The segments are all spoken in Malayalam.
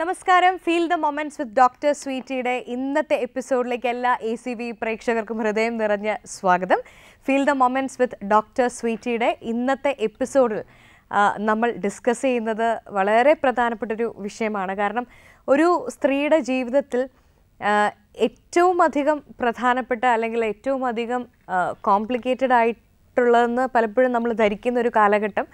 നമസ്കാരം feel the moments with doctor സ്വീറ്റിയുടെ ഇന്നത്തെ എപ്പിസോഡിലേക്ക് എല്ലാ എ സി വി പ്രേക്ഷകർക്കും ഹൃദയം നിറഞ്ഞ സ്വാഗതം feel the moments with doctor സ്വീറ്റിയുടെ ഇന്നത്തെ എപ്പിസോഡിൽ നമ്മൾ ഡിസ്കസ് ചെയ്യുന്നത് വളരെ പ്രധാനപ്പെട്ടൊരു വിഷയമാണ് കാരണം ഒരു സ്ത്രീയുടെ ജീവിതത്തിൽ ഏറ്റവും അധികം പ്രധാനപ്പെട്ട അല്ലെങ്കിൽ ഏറ്റവും അധികം കോംപ്ലിക്കേറ്റഡ് ആയിട്ടുള്ളതെന്ന് പലപ്പോഴും നമ്മൾ ധരിക്കുന്ന ഒരു കാലഘട്ടം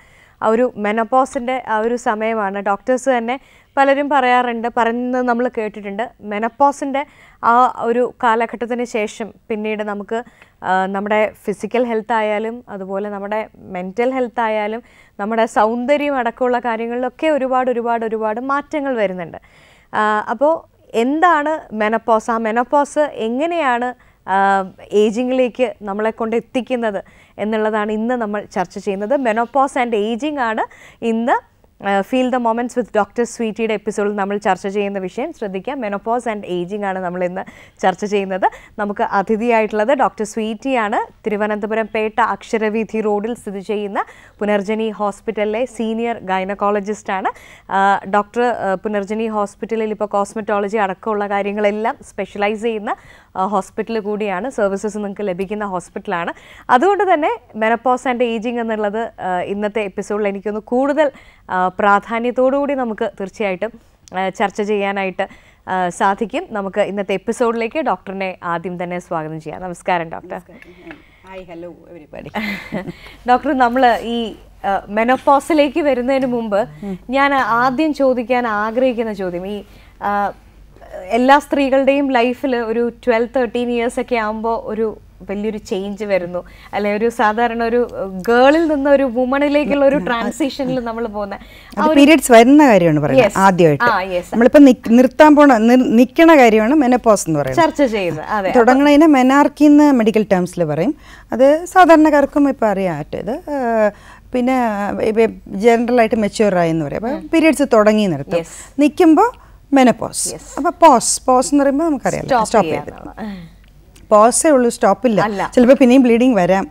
ആ ഒരു മെനപ്പോസിൻ്റെ ആ ഒരു സമയമാണ് ഡോക്ടേഴ്സ് തന്നെ പലരും പറയാറുണ്ട് പറയുന്നത് നമ്മൾ കേട്ടിട്ടുണ്ട് മെനപ്പോസിൻ്റെ ആ ഒരു കാലഘട്ടത്തിന് ശേഷം പിന്നീട് നമുക്ക് നമ്മുടെ ഫിസിക്കൽ ഹെൽത്ത് ആയാലും അതുപോലെ നമ്മുടെ മെൻറ്റൽ ഹെൽത്ത് ആയാലും നമ്മുടെ സൗന്ദര്യം അടക്കമുള്ള കാര്യങ്ങളിലൊക്കെ ഒരുപാട് ഒരുപാട് ഒരുപാട് മാറ്റങ്ങൾ വരുന്നുണ്ട് അപ്പോൾ എന്താണ് മെനപ്പോസ് ആ മെനപ്പോസ് എങ്ങനെയാണ് ഏജിങ്ങിലേക്ക് നമ്മളെ കൊണ്ട് എത്തിക്കുന്നത് എന്നുള്ളതാണ് ഇന്ന് നമ്മൾ ചർച്ച ചെയ്യുന്നത് മെനോപ്പോസ് ആൻഡ് ഏജിങ് ആണ് ഇന്ന് feel the moments with doctor സ്വീറ്റിയുടെ എപ്പിസോഡിൽ നമ്മൾ ചർച്ച ചെയ്യുന്ന വിഷയം ശ്രദ്ധിക്കുക മെനോപോസ് ആൻഡ് ഏജിംഗ് ആണ് നമ്മൾ ഇന്ന് ചർച്ച ചെയ്യുന്നത് നമുക്ക് അതിഥിയായിട്ടുള്ളത് ഡോക്ടർ സ്വീറ്റിയാണ് തിരുവനന്തപുരം പേട്ട അക്ഷരവീഥി റോഡിൽ സ്ഥിതി ചെയ്യുന്ന പുനർജനി ഹോസ്പിറ്റലിലെ സീനിയർ ഗൈനക്കോളജിസ്റ്റാണ് ഡോക്ടർ പുനർജനി ഹോസ്പിറ്റലിൽ ഇപ്പോൾ കോസ്മെറ്റോളജി അടക്കമുള്ള കാര്യങ്ങളെല്ലാം സ്പെഷ്യലൈസ് ചെയ്യുന്ന ഹോസ്പിറ്റൽ കൂടിയാണ് സർവീസസ് നിങ്ങൾക്ക് ലഭിക്കുന്ന ഹോസ്പിറ്റലാണ് അതുകൊണ്ട് തന്നെ മെനോപോസ് ആൻഡ് ഏജിംഗ് എന്നുള്ളത് ഇന്നത്തെ എപ്പിസോഡിൽ എനിക്കൊന്ന് കൂടുതൽ പ്രാധാന്യത്തോടുകൂടി നമുക്ക് തീർച്ചയായിട്ടും ചർച്ച ചെയ്യാനായിട്ട് സാധിക്കും നമുക്ക് ഇന്നത്തെ എപ്പിസോഡിലേക്ക് ഡോക്ടറിനെ ആദ്യം തന്നെ സ്വാഗതം ചെയ്യാം നമസ്കാരം doctor hi hello everybody doctor നമ്മൾ ഈ മെനോപ്പോസിലേക്ക് വരുന്നതിന് മുമ്പ് ഞാൻ ആദ്യം ചോദിക്കാൻ ആഗ്രഹിക്കുന്ന ചോദ്യം ഈ എല്ലാ സ്ത്രീകളുടെയും ലൈഫിൽ ഒരു ട്വൽവ് തേർട്ടീൻ ഇയേഴ്സ് ഒക്കെ ആകുമ്പോൾ ഒരു വലിയൊരു ചേഞ്ച് വരുന്നു അല്ലെ ഒരു സാധാരണ ഒരു ഗേളിൽ നിന്ന് ഒരു വുമണിലേക്കുള്ള ഒരു ട്രാൻസിഷനിൽ നമ്മൾ പോകുന്ന പീരിയഡ്സ് വരുന്ന കാര്യമാണ് പറയുന്നത് ആദ്യമായിട്ട് നമ്മളിപ്പോ നിർത്താൻ പോണ നിൽക്കണ കാര്യമാണ് മെനപ്പോസ് എന്ന് പറയുന്നത് ചർച്ച ചെയ്ത് അതെ തുടങ്ങണതിനെ മെനാർക്കി എന്ന് മെഡിക്കൽ ടേംസിൽ പറയും അത് സാധാരണക്കാർക്കും ഇപ്പൊ അറിയാം ഇത് പിന്നെ ജനറൽ ആയിട്ട് എന്ന് ആയെന്ന് പറയാം പീരിയഡ്സ് തുടങ്ങി നിർത്തും നിൽക്കുമ്പോൾ മെനപ്പോസ് അപ്പോൾ പോസ് പോസ് എന്ന് പറയുമ്പോൾ നമുക്കറിയാം സ്റ്റോപ്പ് ചെയ്തിട്ടുണ്ട് പോസേ ഉള്ളൂ ഇല്ല ചിലപ്പോൾ പിന്നെയും ബ്ലീഡിങ് വരാം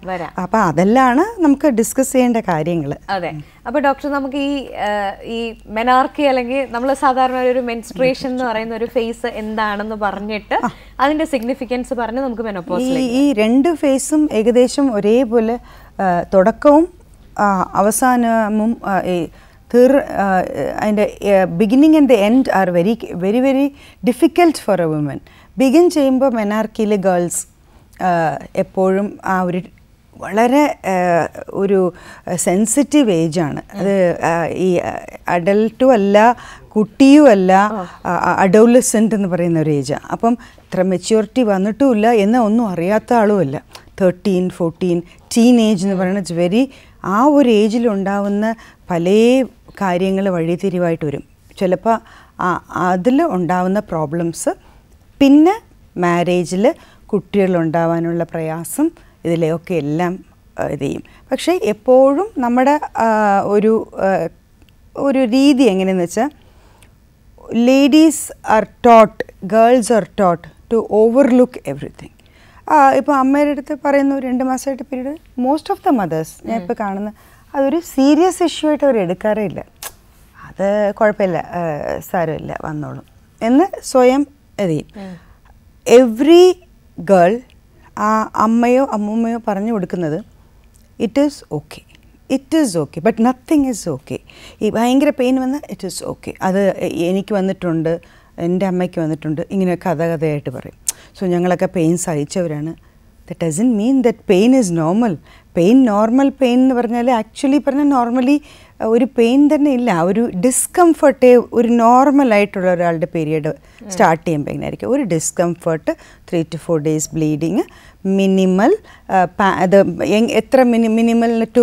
അപ്പോൾ അതെല്ലാം നമുക്ക് ഡിസ്കസ് ചെയ്യേണ്ട കാര്യങ്ങൾ അതെ അപ്പോൾ ഡോക്ടർ നമുക്ക് ഈ ഈ മെനാർക്കി അല്ലെങ്കിൽ നമ്മൾ സാധാരണ ഒരു മെൻസ്ട്രേഷൻ എന്ന് പറയുന്ന ഒരു ഫേസ് എന്താണെന്ന് പറഞ്ഞിട്ട് അതിന്റെ സിഗ്നിഫിക്കൻസ് പറഞ്ഞ് നമുക്ക് മെനോപോസ് ഈ രണ്ട് ഫേസും ഏകദേശം ഒരേപോലെ തുടക്കവും അവസാനവും തീർ അതിൻ്റെ beginning and the end are very very very difficult for a woman begin ചെയ്യുമ്പോൾ മെനാർക്കിയിലെ ഗേൾസ് എപ്പോഴും ആ ഒരു വളരെ ഒരു സെൻസിറ്റീവ് ഏജാണ് അത് ഈ അഡൽട്ടും അല്ല കുട്ടിയും അല്ല അഡോളസെൻ്റ് എന്ന് പറയുന്ന ഒരു ഏജാണ് അപ്പം ഇത്ര മെച്യൂരിറ്റി വന്നിട്ടുമില്ല എന്നാൽ ഒന്നും അറിയാത്ത ആളുമല്ല തേർട്ടീൻ ഫോർട്ടീൻ ടീനേജ് എന്ന് പറയുന്നത് ഇറ്റ്സ് വെരി ആ ഒരു ഏജിലുണ്ടാവുന്ന പല കാര്യങ്ങൾ വഴിതിരിവായിട്ട് വരും ചിലപ്പോൾ അതിൽ ഉണ്ടാവുന്ന പ്രോബ്ലംസ് പിന്നെ മാരേജിൽ കുട്ടികളുണ്ടാവാനുള്ള പ്രയാസം ഇതിലെയൊക്കെ എല്ലാം ഇത് ചെയ്യും പക്ഷേ എപ്പോഴും നമ്മുടെ ഒരു ഒരു രീതി എങ്ങനെയെന്ന് വെച്ചാൽ ladies are taught girls are taught to overlook everything ഇപ്പോൾ അമ്മയുടെ അടുത്ത് പറയുന്ന രണ്ട് മാസമായിട്ട് period most of the mothers ഞാൻ ഇപ്പോൾ കാണുന്ന അതൊരു സീരിയസ് ഇഷ്യൂ ആയിട്ട് അവർ എടുക്കാറേ ഇല്ല അത് കുഴപ്പമില്ല സാരമില്ല വന്നോളും എന്ന് സ്വയം അതെ എവ്രി ഗേൾ ആ അമ്മയോ അമ്മൂമ്മയോ പറഞ്ഞു കൊടുക്കുന്നത് it is okay it is okay but nothing is okay ഈ ഭയങ്കര പെയിൻ വന്ന് ഇറ്റ് ഈസ് ഓക്കെ അത് എനിക്ക് വന്നിട്ടുണ്ട് എൻ്റെ അമ്മയ്ക്ക് വന്നിട്ടുണ്ട് ഇങ്ങനെ കഥ കഥയായിട്ട് പറയും സോ ഞങ്ങളൊക്കെ പെയിൻ സഹിച്ചവരാണ് that doesn't mean that pain is normal pain normal pain എന്ന് പറഞ്ഞാൽ ആക്ച്വലി പറഞ്ഞാൽ നോർമലി ഒരു പെയിൻ തന്നെ ഇല്ല ഒരു ഡിസ്കംഫർട്ട് ഒരു നോർമലായിട്ടുള്ള ഒരാളുടെ പീരിയഡ് സ്റ്റാർട്ട് ചെയ്യുമ്പോൾ എങ്ങനെയായിരിക്കും ഒരു discomfort three to four days bleeding minimal അത് എത്ര മിനി ടു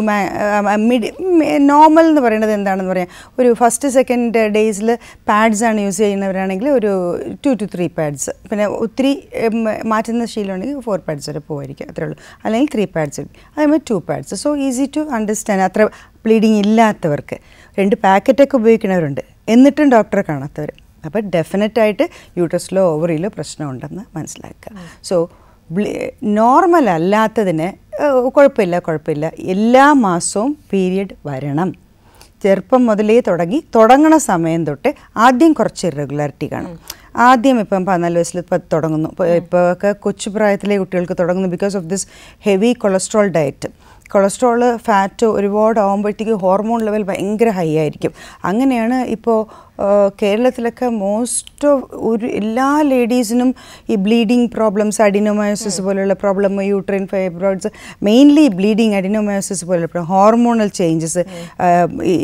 നോർമൽ എന്ന് പറയുന്നത് എന്താണെന്ന് പറയാം ഒരു ഫസ്റ്റ് സെക്കൻഡ് ഡേയ്സിൽ പാഡ്സ് ആണ് യൂസ് ചെയ്യുന്നവരാണെങ്കിൽ ഒരു ടു ടു ത്രീ പാഡ്സ് പിന്നെ ഒത്തിരി മാറ്റുന്ന ശീലമുണ്ടെങ്കിൽ ഫോർ പാഡ്സ് വരെ പോകുമായിരിക്കും അത്രേ ഉള്ളൂ അല്ലെങ്കിൽ ത്രീ പാഡ്സ് അതേമാതിരി two pads so easy to understand അത്ര ബ്ലീഡിങ് ഇല്ലാത്തവർക്ക് രണ്ട് പാക്കറ്റൊക്കെ ഉപയോഗിക്കുന്നവരുണ്ട് എന്നിട്ടും ഡോക്ടറെ കാണാത്തവർ അപ്പോൾ ഡെഫിനറ്റായിട്ട് യൂട്രസിലോ ഓവറിയിലോ പ്രശ്നമുണ്ടെന്ന് മനസ്സിലാക്കുക സോ നോർമൽ അല്ലാത്തതിന് കുഴപ്പമില്ല കുഴപ്പമില്ല എല്ലാ മാസവും പീരിയഡ് വരണം ചെറുപ്പം മുതലേ തുടങ്ങി തുടങ്ങണ സമയം തൊട്ട് ആദ്യം കുറച്ച് ഇറഗുലാരിറ്റി കാണും ആദ്യം ഇപ്പം പതിനാല് വയസ്സിൽ ഇപ്പം തുടങ്ങുന്നു ഇപ്പോൾ ഒക്കെ കൊച്ചു പ്രായത്തിലെ കുട്ടികൾക്ക് തുടങ്ങുന്നു because of this heavy cholesterol diet cholesterol fat ഒരുപാട് ആകുമ്പോഴത്തേക്ക് ഹോർമോൺ ലെവൽ ഭയങ്കര ഹൈ ആയിരിക്കും അങ്ങനെയാണ് ഇപ്പോൾ കേരളത്തിലൊക്കെ മോസ്റ്റ് ഓഫ് ഒരു എല്ലാ ലേഡീസിനും ഈ ബ്ലീഡിങ് പ്രോബ്ലംസ് അഡിനോമയോസിസ് പോലെയുള്ള problem uterine fibroids mainly bleeding adenomyosis പോലെയുള്ള ഹോർമോണൽ ചേഞ്ചസ്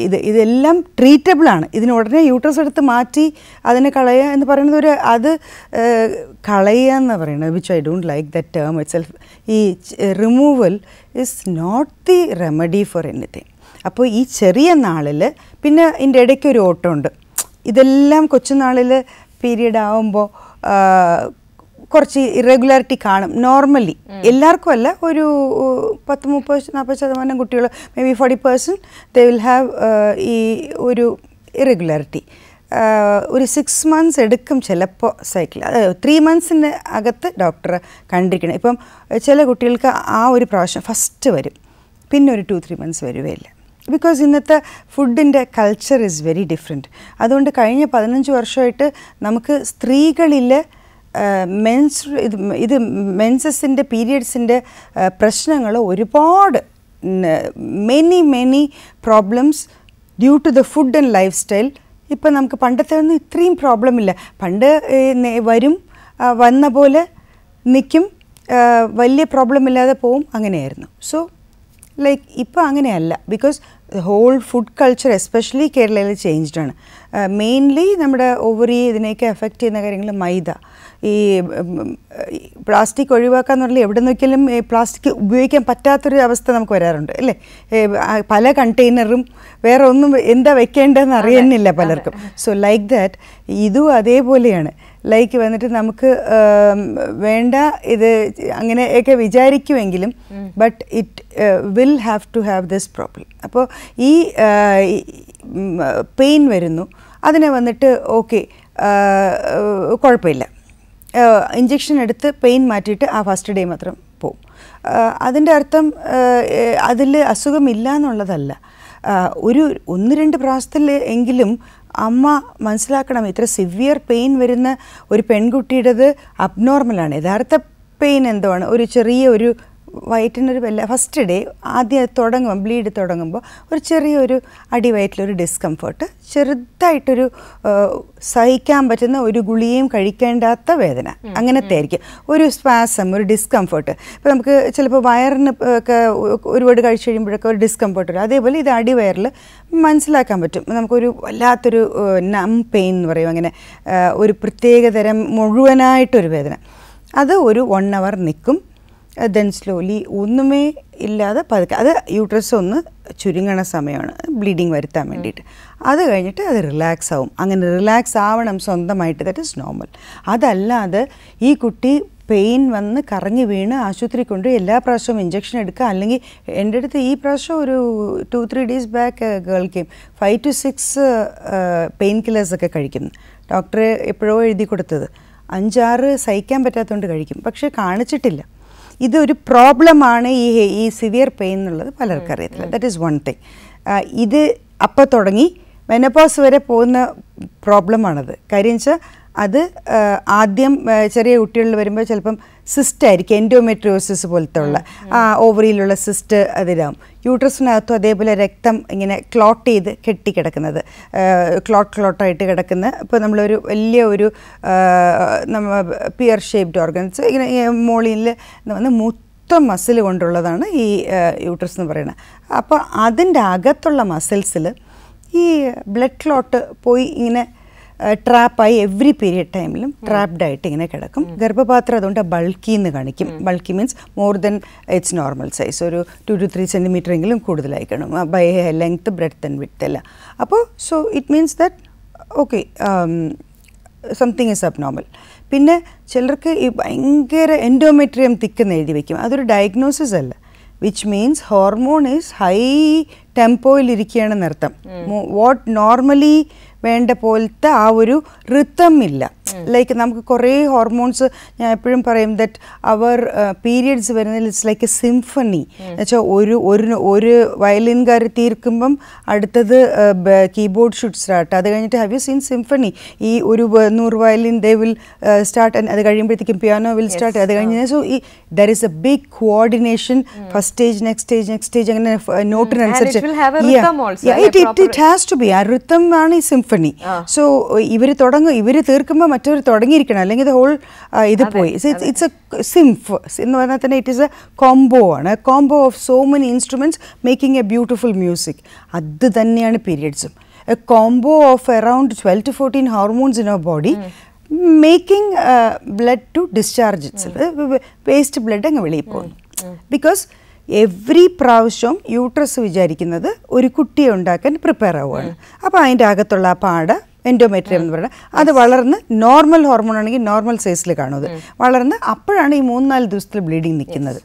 ഇത് ഇതെല്ലാം ട്രീറ്റബിൾ ആണ് ഇതിന് ഉടനെ യൂട്രസ് എടുത്ത് മാറ്റി അതിനെ കളയുക എന്ന് പറയുന്നത് ഒരു അത് കളയുക എന്ന് പറയുന്നത് which I don't like that term itself ഈ removal is not the remedy for anything അപ്പോൾ ഈ ചെറിയ നാളിൽ പിന്നെ ഇതിൻ്റെ ഇടയ്ക്ക് ഒരു ഉണ്ട് ഇതെല്ലാം കൊച്ചുനാളിൽ പീരീഡ് ആവുമ്പോൾ കുറച്ച് ഇറഗുലാരിറ്റി കാണും നോർമലി എല്ലാവർക്കും അല്ല ഒരു പത്ത് മുപ്പത് നാൽപ്പത് ശതമാനം കുട്ടികൾ maybe forty percent they will have ഈ ഒരു ഇറഗുലാരിറ്റി ഒരു സിക്സ് മന്ത്സ് എടുക്കും ചിലപ്പോൾ സൈക്കിൾ അതായത് ത്രീ മന്ത്സിൻ്റെ അകത്ത് ഡോക്ടറെ കണ്ടിരിക്കണം ഇപ്പം ചില കുട്ടികൾക്ക് ആ ഒരു പ്രാവശ്യം ഫസ്റ്റ് വരും പിന്നെ ഒരു ടു ത്രീ മന്ത്സ് ഇല്ല ബിക്കോസ് ഇന്നത്തെ ഫുഡിൻ്റെ കൾച്ചർ ഈസ് വെരി ഡിഫറെൻറ്റ് അതുകൊണ്ട് കഴിഞ്ഞ പതിനഞ്ച് വർഷമായിട്ട് നമുക്ക് സ്ത്രീകളിൽ മെൻസ് ഇത് ഇത് മെൻസസിൻ്റെ പീരിയഡ്സിൻ്റെ പ്രശ്നങ്ങൾ ഒരുപാട് many many problems due to the food and lifestyle ഇപ്പം നമുക്ക് പണ്ടത്തെ ഒന്നും ഇത്രയും പ്രോബ്ലം ഇല്ല പണ്ട് വരും വന്ന പോലെ നിൽക്കും വലിയ പ്രോബ്ലം ഇല്ലാതെ പോവും അങ്ങനെയായിരുന്നു സോ ലൈക്ക് ഇപ്പോൾ അങ്ങനെയല്ല because whole food culture especially കേരളയിൽ ചേഞ്ച്ഡാണ് ആണ് മെയിൻലി നമ്മുടെ ഓവറി ഇതിനെയൊക്കെ എഫക്റ്റ് ചെയ്യുന്ന കാര്യങ്ങൾ മൈദ ഈ പ്ലാസ്റ്റിക് ഒഴിവാക്കുക പറഞ്ഞാൽ എവിടെ നോക്കിയാലും ഈ പ്ലാസ്റ്റിക് ഉപയോഗിക്കാൻ പറ്റാത്തൊരു അവസ്ഥ നമുക്ക് വരാറുണ്ട് അല്ലേ പല കണ്ടെയ്നറും വേറെ ഒന്നും എന്താ വെക്കേണ്ടതെന്ന് അറിയുന്നില്ല പലർക്കും സോ ലൈക്ക് ദാറ്റ് ഇതും അതേപോലെയാണ് ലൈക്ക് വന്നിട്ട് നമുക്ക് വേണ്ട ഇത് അങ്ങനെയൊക്കെ വിചാരിക്കുമെങ്കിലും but it will have to have this problem അപ്പോൾ ഈ പെയിൻ വരുന്നു അതിനെ വന്നിട്ട് ഓക്കെ കുഴപ്പമില്ല ഇഞ്ചെക്ഷൻ എടുത്ത് പെയിൻ മാറ്റിയിട്ട് ആ ഫസ്റ്റ് ഡേ മാത്രം പോവും അതിൻ്റെ അർത്ഥം അതിൽ അസുഖമില്ല എന്നുള്ളതല്ല ഒരു ഒന്ന് രണ്ട് പ്രാവശ്യത്തിൽ എങ്കിലും അമ്മ മനസ്സിലാക്കണം ഇത്ര സിവിയർ പെയിൻ വരുന്ന ഒരു പെൺകുട്ടിയുടേത് അബ്നോർമലാണ് യഥാർത്ഥ പെയിൻ ആണ് ഒരു ചെറിയ ഒരു വയറ്റിനൊരു വല്ല ഫസ്റ്റ് ഡേ ആദ്യം തുടങ്ങുമ്പോൾ ബ്ലീഡ് തുടങ്ങുമ്പോൾ ഒരു ചെറിയൊരു അടിവയറ്റിലൊരു ഡിസ്കംഫർട്ട് ചെറുതായിട്ടൊരു സഹിക്കാൻ പറ്റുന്ന ഒരു ഗുളിയും കഴിക്കേണ്ടാത്ത വേദന അങ്ങനത്തെ ആയിരിക്കും ഒരു ശ്വാസം ഒരു ഡിസ്കംഫർട്ട് ഇപ്പോൾ നമുക്ക് ചിലപ്പോൾ വയറിന് ഒക്കെ ഒരുപാട് കഴിച്ചു കഴിയുമ്പോഴൊക്കെ ഒരു ഡിസ്കംഫേർട്ട് വരും അതേപോലെ ഇത് അടിവയറിൽ മനസ്സിലാക്കാൻ പറ്റും നമുക്കൊരു വല്ലാത്തൊരു നം പെയിൻ എന്ന് പറയും അങ്ങനെ ഒരു പ്രത്യേകതരം മുഴുവനായിട്ടൊരു വേദന അത് ഒരു വൺ അവർ നിൽക്കും ദെൻ uh, സ്ലോലി ഒന്നുമേ ഇല്ലാതെ പതുക്കെ അത് യൂട്രസ് ഒന്ന് ചുരുങ്ങണ സമയമാണ് ബ്ലീഡിങ് വരുത്താൻ വേണ്ടിയിട്ട് അത് കഴിഞ്ഞിട്ട് അത് റിലാക്സ് ആവും അങ്ങനെ റിലാക്സ് ആവണം സ്വന്തമായിട്ട് ദാറ്റ് ഇസ് നോർമൽ അതല്ലാതെ ഈ കുട്ടി പെയിൻ വന്ന് കറങ്ങി വീണ് ആശുപത്രി കൊണ്ട് എല്ലാ പ്രാവശ്യവും ഇഞ്ചക്ഷൻ എടുക്കുക അല്ലെങ്കിൽ എൻ്റെ അടുത്ത് ഈ പ്രാവശ്യം ഒരു ടു ത്രീ ഡേയ്സ് ബാക്ക് ഗേൾക്കേം five to six painkillers ഒക്കെ കഴിക്കുന്നു ഡോക്ടറെ എപ്പോഴോ എഴുതി കൊടുത്തത് അഞ്ചാറ് സഹിക്കാൻ പറ്റാത്തതുകൊണ്ട് കഴിക്കും പക്ഷേ കാണിച്ചിട്ടില്ല ഇതൊരു പ്രോബ്ലമാണ് ഈ ഈ സിവിയർ പെയിൻ എന്നുള്ളത് പലർക്കും അറിയത്തില്ല ദാറ്റ് ഈസ് വൺ തിങ് ഇത് അപ്പോൾ തുടങ്ങി മെനപ്പോസ് വരെ പോകുന്ന പ്രോബ്ലമാണത് കാര്യം വെച്ചാൽ അത് ആദ്യം ചെറിയ കുട്ടികളിൽ വരുമ്പോൾ ചിലപ്പം സിസ്റ്റ് ആയിരിക്കും എൻഡോമെട്രിയോസിസ് പോലത്തെ ഉള്ള ആ ഓവറിയിലുള്ള സിസ്റ്റ് അതിലാവും യൂട്രസിനകത്തും അതേപോലെ രക്തം ഇങ്ങനെ ക്ലോട്ട് ചെയ്ത് കെട്ടിക്കിടക്കുന്നത് ക്ലോട്ട് ക്ലോട്ടായിട്ട് കിടക്കുന്ന ഇപ്പോൾ നമ്മളൊരു വലിയ ഒരു നമ്മ പിയർ ഷേപ്ഡ് ഓർഗൻസ് ഇങ്ങനെ മോളിയിൽ വന്ന് മൊത്തം മസിൽ കൊണ്ടുള്ളതാണ് ഈ യൂട്രസ് എന്ന് പറയുന്നത് അപ്പോൾ അതിൻ്റെ അകത്തുള്ള മസിൽസിൽ ഈ ബ്ലഡ് ക്ലോട്ട് പോയി ഇങ്ങനെ ട്രാപ്പായി എവ്രി പീരിയഡ് ടൈമിലും ട്രാപ്ഡ് ആയിട്ട് ഇങ്ങനെ കിടക്കും ഗർഭപാത്രം അതുകൊണ്ട് ബൾക്കി എന്ന് കാണിക്കും bulky means more than its normal size ഒരു ടു ടു ത്രീ സെൻറ്റിമീറ്റർ എങ്കിലും കൂടുതലായി കാണും by length breadth and width അല്ല അപ്പോൾ so it means that okay something is abnormal പിന്നെ ചിലർക്ക് ഈ ഭയങ്കര എൻഡോമെട്രിയം തിക്കെന്ന് എഴുതി വയ്ക്കും അതൊരു ഡയഗ്നോസിസ് അല്ല which means hormone is high ടെമ്പോയിൽ ഇരിക്കുകയാണെന്നർത്ഥം വാട്ട് നോർമലി വേണ്ട പോലത്തെ ആ ഒരു ഋത്തം ഇല്ല ലൈക്ക് mm. നമുക്ക് കുറേ ഹോർമോൺസ് ഞാൻ എപ്പോഴും പറയും ദറ്റ് അവർ പീരിയഡ്സ് വരുന്നതിൽ ഇറ്റ്സ് ലൈക്ക് എ സിംഫണി എന്നുവെച്ചാൽ ഒരു ഒരു ഒരു വയലിൻകാർ തീർക്കുമ്പം അടുത്തത് കീബോർഡ് ഷുഡ് സ്റ്റാർട്ട് അത് കഴിഞ്ഞിട്ട് ഹാവ് യു സീൻ സിംഫണി ഈ ഒരു നൂറ് വയലിൻ ദേ വിൽ സ്റ്റാർട്ട് അത് കഴിയുമ്പോഴത്തേക്കും പിയാനോ വിൽ സ്റ്റാർട്ട് അത് കഴിഞ്ഞ് സോ ഈ there is a big coordination first stage next stage next stage അങ്ങനെ നോട്ടിനനുസരിച്ച് it it has to be ആ ഋത്തം ആണ് ഈ സിംഫണി സോ ഇവർ തുടങ്ങും ഇവർ തീർക്കുമ്പോൾ മറ്റൊരു തുടങ്ങിയിരിക്കണം അല്ലെങ്കിൽ ഇത് ഹോൾ ഇത് പോയി ഇറ്റ്സ് എ സിംഫ് എന്ന് പറഞ്ഞാൽ തന്നെ ഇറ്റ് ഈസ് എ കോംബോ ആണ് combo of so many instruments making a beautiful music അത് തന്നെയാണ് പീരിയഡ്സും a combo of around twelve to fourteen hormones in our body making blood to discharge it's waste blood അങ്ങ് വെളിയിൽ പോകുന്നു ബിക്കോസ് എവ്രി പ്രാവശ്യവും യൂട്രസ് വിചാരിക്കുന്നത് ഒരു കുട്ടിയെ ഉണ്ടാക്കാൻ പ്രിപ്പയർ ആവുകയാണ് അപ്പോൾ അതിൻ്റെ അകത്തുള്ള ആ പാട എൻഡോമെട്രിയം എന്ന് പറയുന്നത് അത് വളർന്ന് നോർമൽ ഹോർമോൺ ആണെങ്കിൽ നോർമൽ സൈസിൽ കാണും അത് വളർന്ന് അപ്പോഴാണ് ഈ മൂന്നാല് ദിവസത്തിൽ ബ്ലീഡിങ് നിൽക്കുന്നത്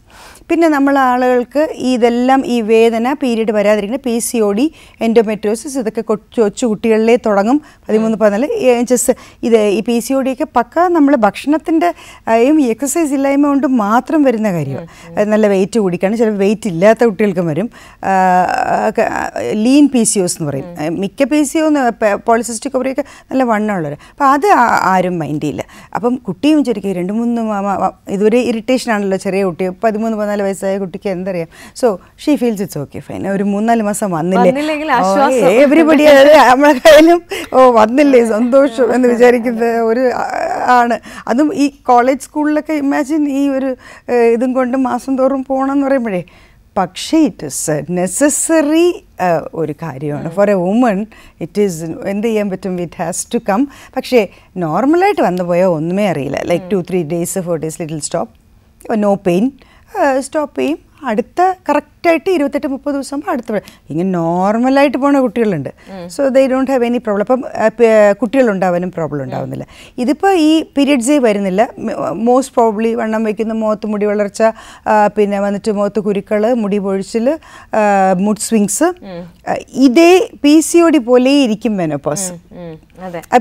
പിന്നെ നമ്മൾ ആളുകൾക്ക് ഇതെല്ലാം ഈ വേദന പീരീഡ് വരാതിരിക്കുന്നത് P C O D endometriosis ഇതൊക്കെ കൊച്ചു കുട്ടികളിലേ തുടങ്ങും പതിമൂന്ന് പതിനാല് ജസ്റ്റ് ഇത് ഈ പി സി ഒ ഡിയൊക്കെ പക്ക നമ്മൾ ഭക്ഷണത്തിൻ്റെ എക്സസൈസ് ഇല്ലായ്മ കൊണ്ട് മാത്രം വരുന്ന കാര്യമാണ് നല്ല വെയിറ്റ് കൂടിക്കാണ് ചില വെയിറ്റ് ഇല്ലാത്ത കുട്ടികൾക്കും വരും ലീൻ പി സി ഒസ് എന്ന് പറയും മിക്ക പി സി ഒ പോളിസിസ്റ്റിക് ഒക്കെ നല്ല വണ്ണമുള്ളവർ അപ്പോൾ അത് ആരും മൈൻഡ് ചെയ്യില്ല അപ്പം കുട്ടിയും ചെറുക്കി രണ്ട് മൂന്ന് ഇതൊരു ഇറിറ്റേഷൻ ആണല്ലോ ചെറിയ കുട്ടി പതിമൂന്ന് പതിനാല് വയസ്സായ കുട്ടിക്ക് എന്തറിയാം so she feels it's okay fine ഒരു മൂന്നാല് മാസം വന്നില്ലേ എവരിബഡി നമ്മളെ കയ്യിലും ഓ വന്നില്ലേ സന്തോഷം എന്ന് വിചാരിക്കുന്ന ഒരു ആണ് അതും ഈ കോളേജ് സ്കൂളിലൊക്കെ ഇമാജിൻ ഈ ഒരു ഇതും കൊണ്ട് മാസം തോറും പോകണം എന്ന് പറയുമ്പോഴേ പക്ഷേ ഇറ്റ് ഇസ് നെസസറി ഒരു കാര്യമാണ് for a woman it is എന്ത് ചെയ്യാൻ പറ്റും ഇറ്റ് ഹാസ് ടു കം പക്ഷേ നോർമലായിട്ട് വന്നു പോയാൽ ഒന്നുമേ അറിയില്ല like two three days four days little stop no pain stop ചെയ്യും അടുത്ത കറക്റ്റ് കറക്റ്റായിട്ട് ഇരുപത്തെട്ട് മുപ്പത് ദിവസം അടുത്ത ഇങ്ങനെ നോർമലായിട്ട് പോണ കുട്ടികളുണ്ട് so they don't have any problem അപ്പം കുട്ടികളുണ്ടാവാനും പ്രോബ്ലം ഉണ്ടാവുന്നില്ല ഇതിപ്പോൾ ഈ പീരിയഡ്സേ വരുന്നില്ല മോസ്റ്റ് പ്രോബ്ലി വണ്ണം വയ്ക്കുന്ന മുഖത്ത് മുടി വളർച്ച പിന്നെ വന്നിട്ട് മുഖത്ത് കുരുക്കൾ മുടി പൊഴിച്ചിൽ മുഡ് സ്വിങ്സ് ഇതേ പി സി ഒ ഡി പോലെ ഇരിക്കും menopause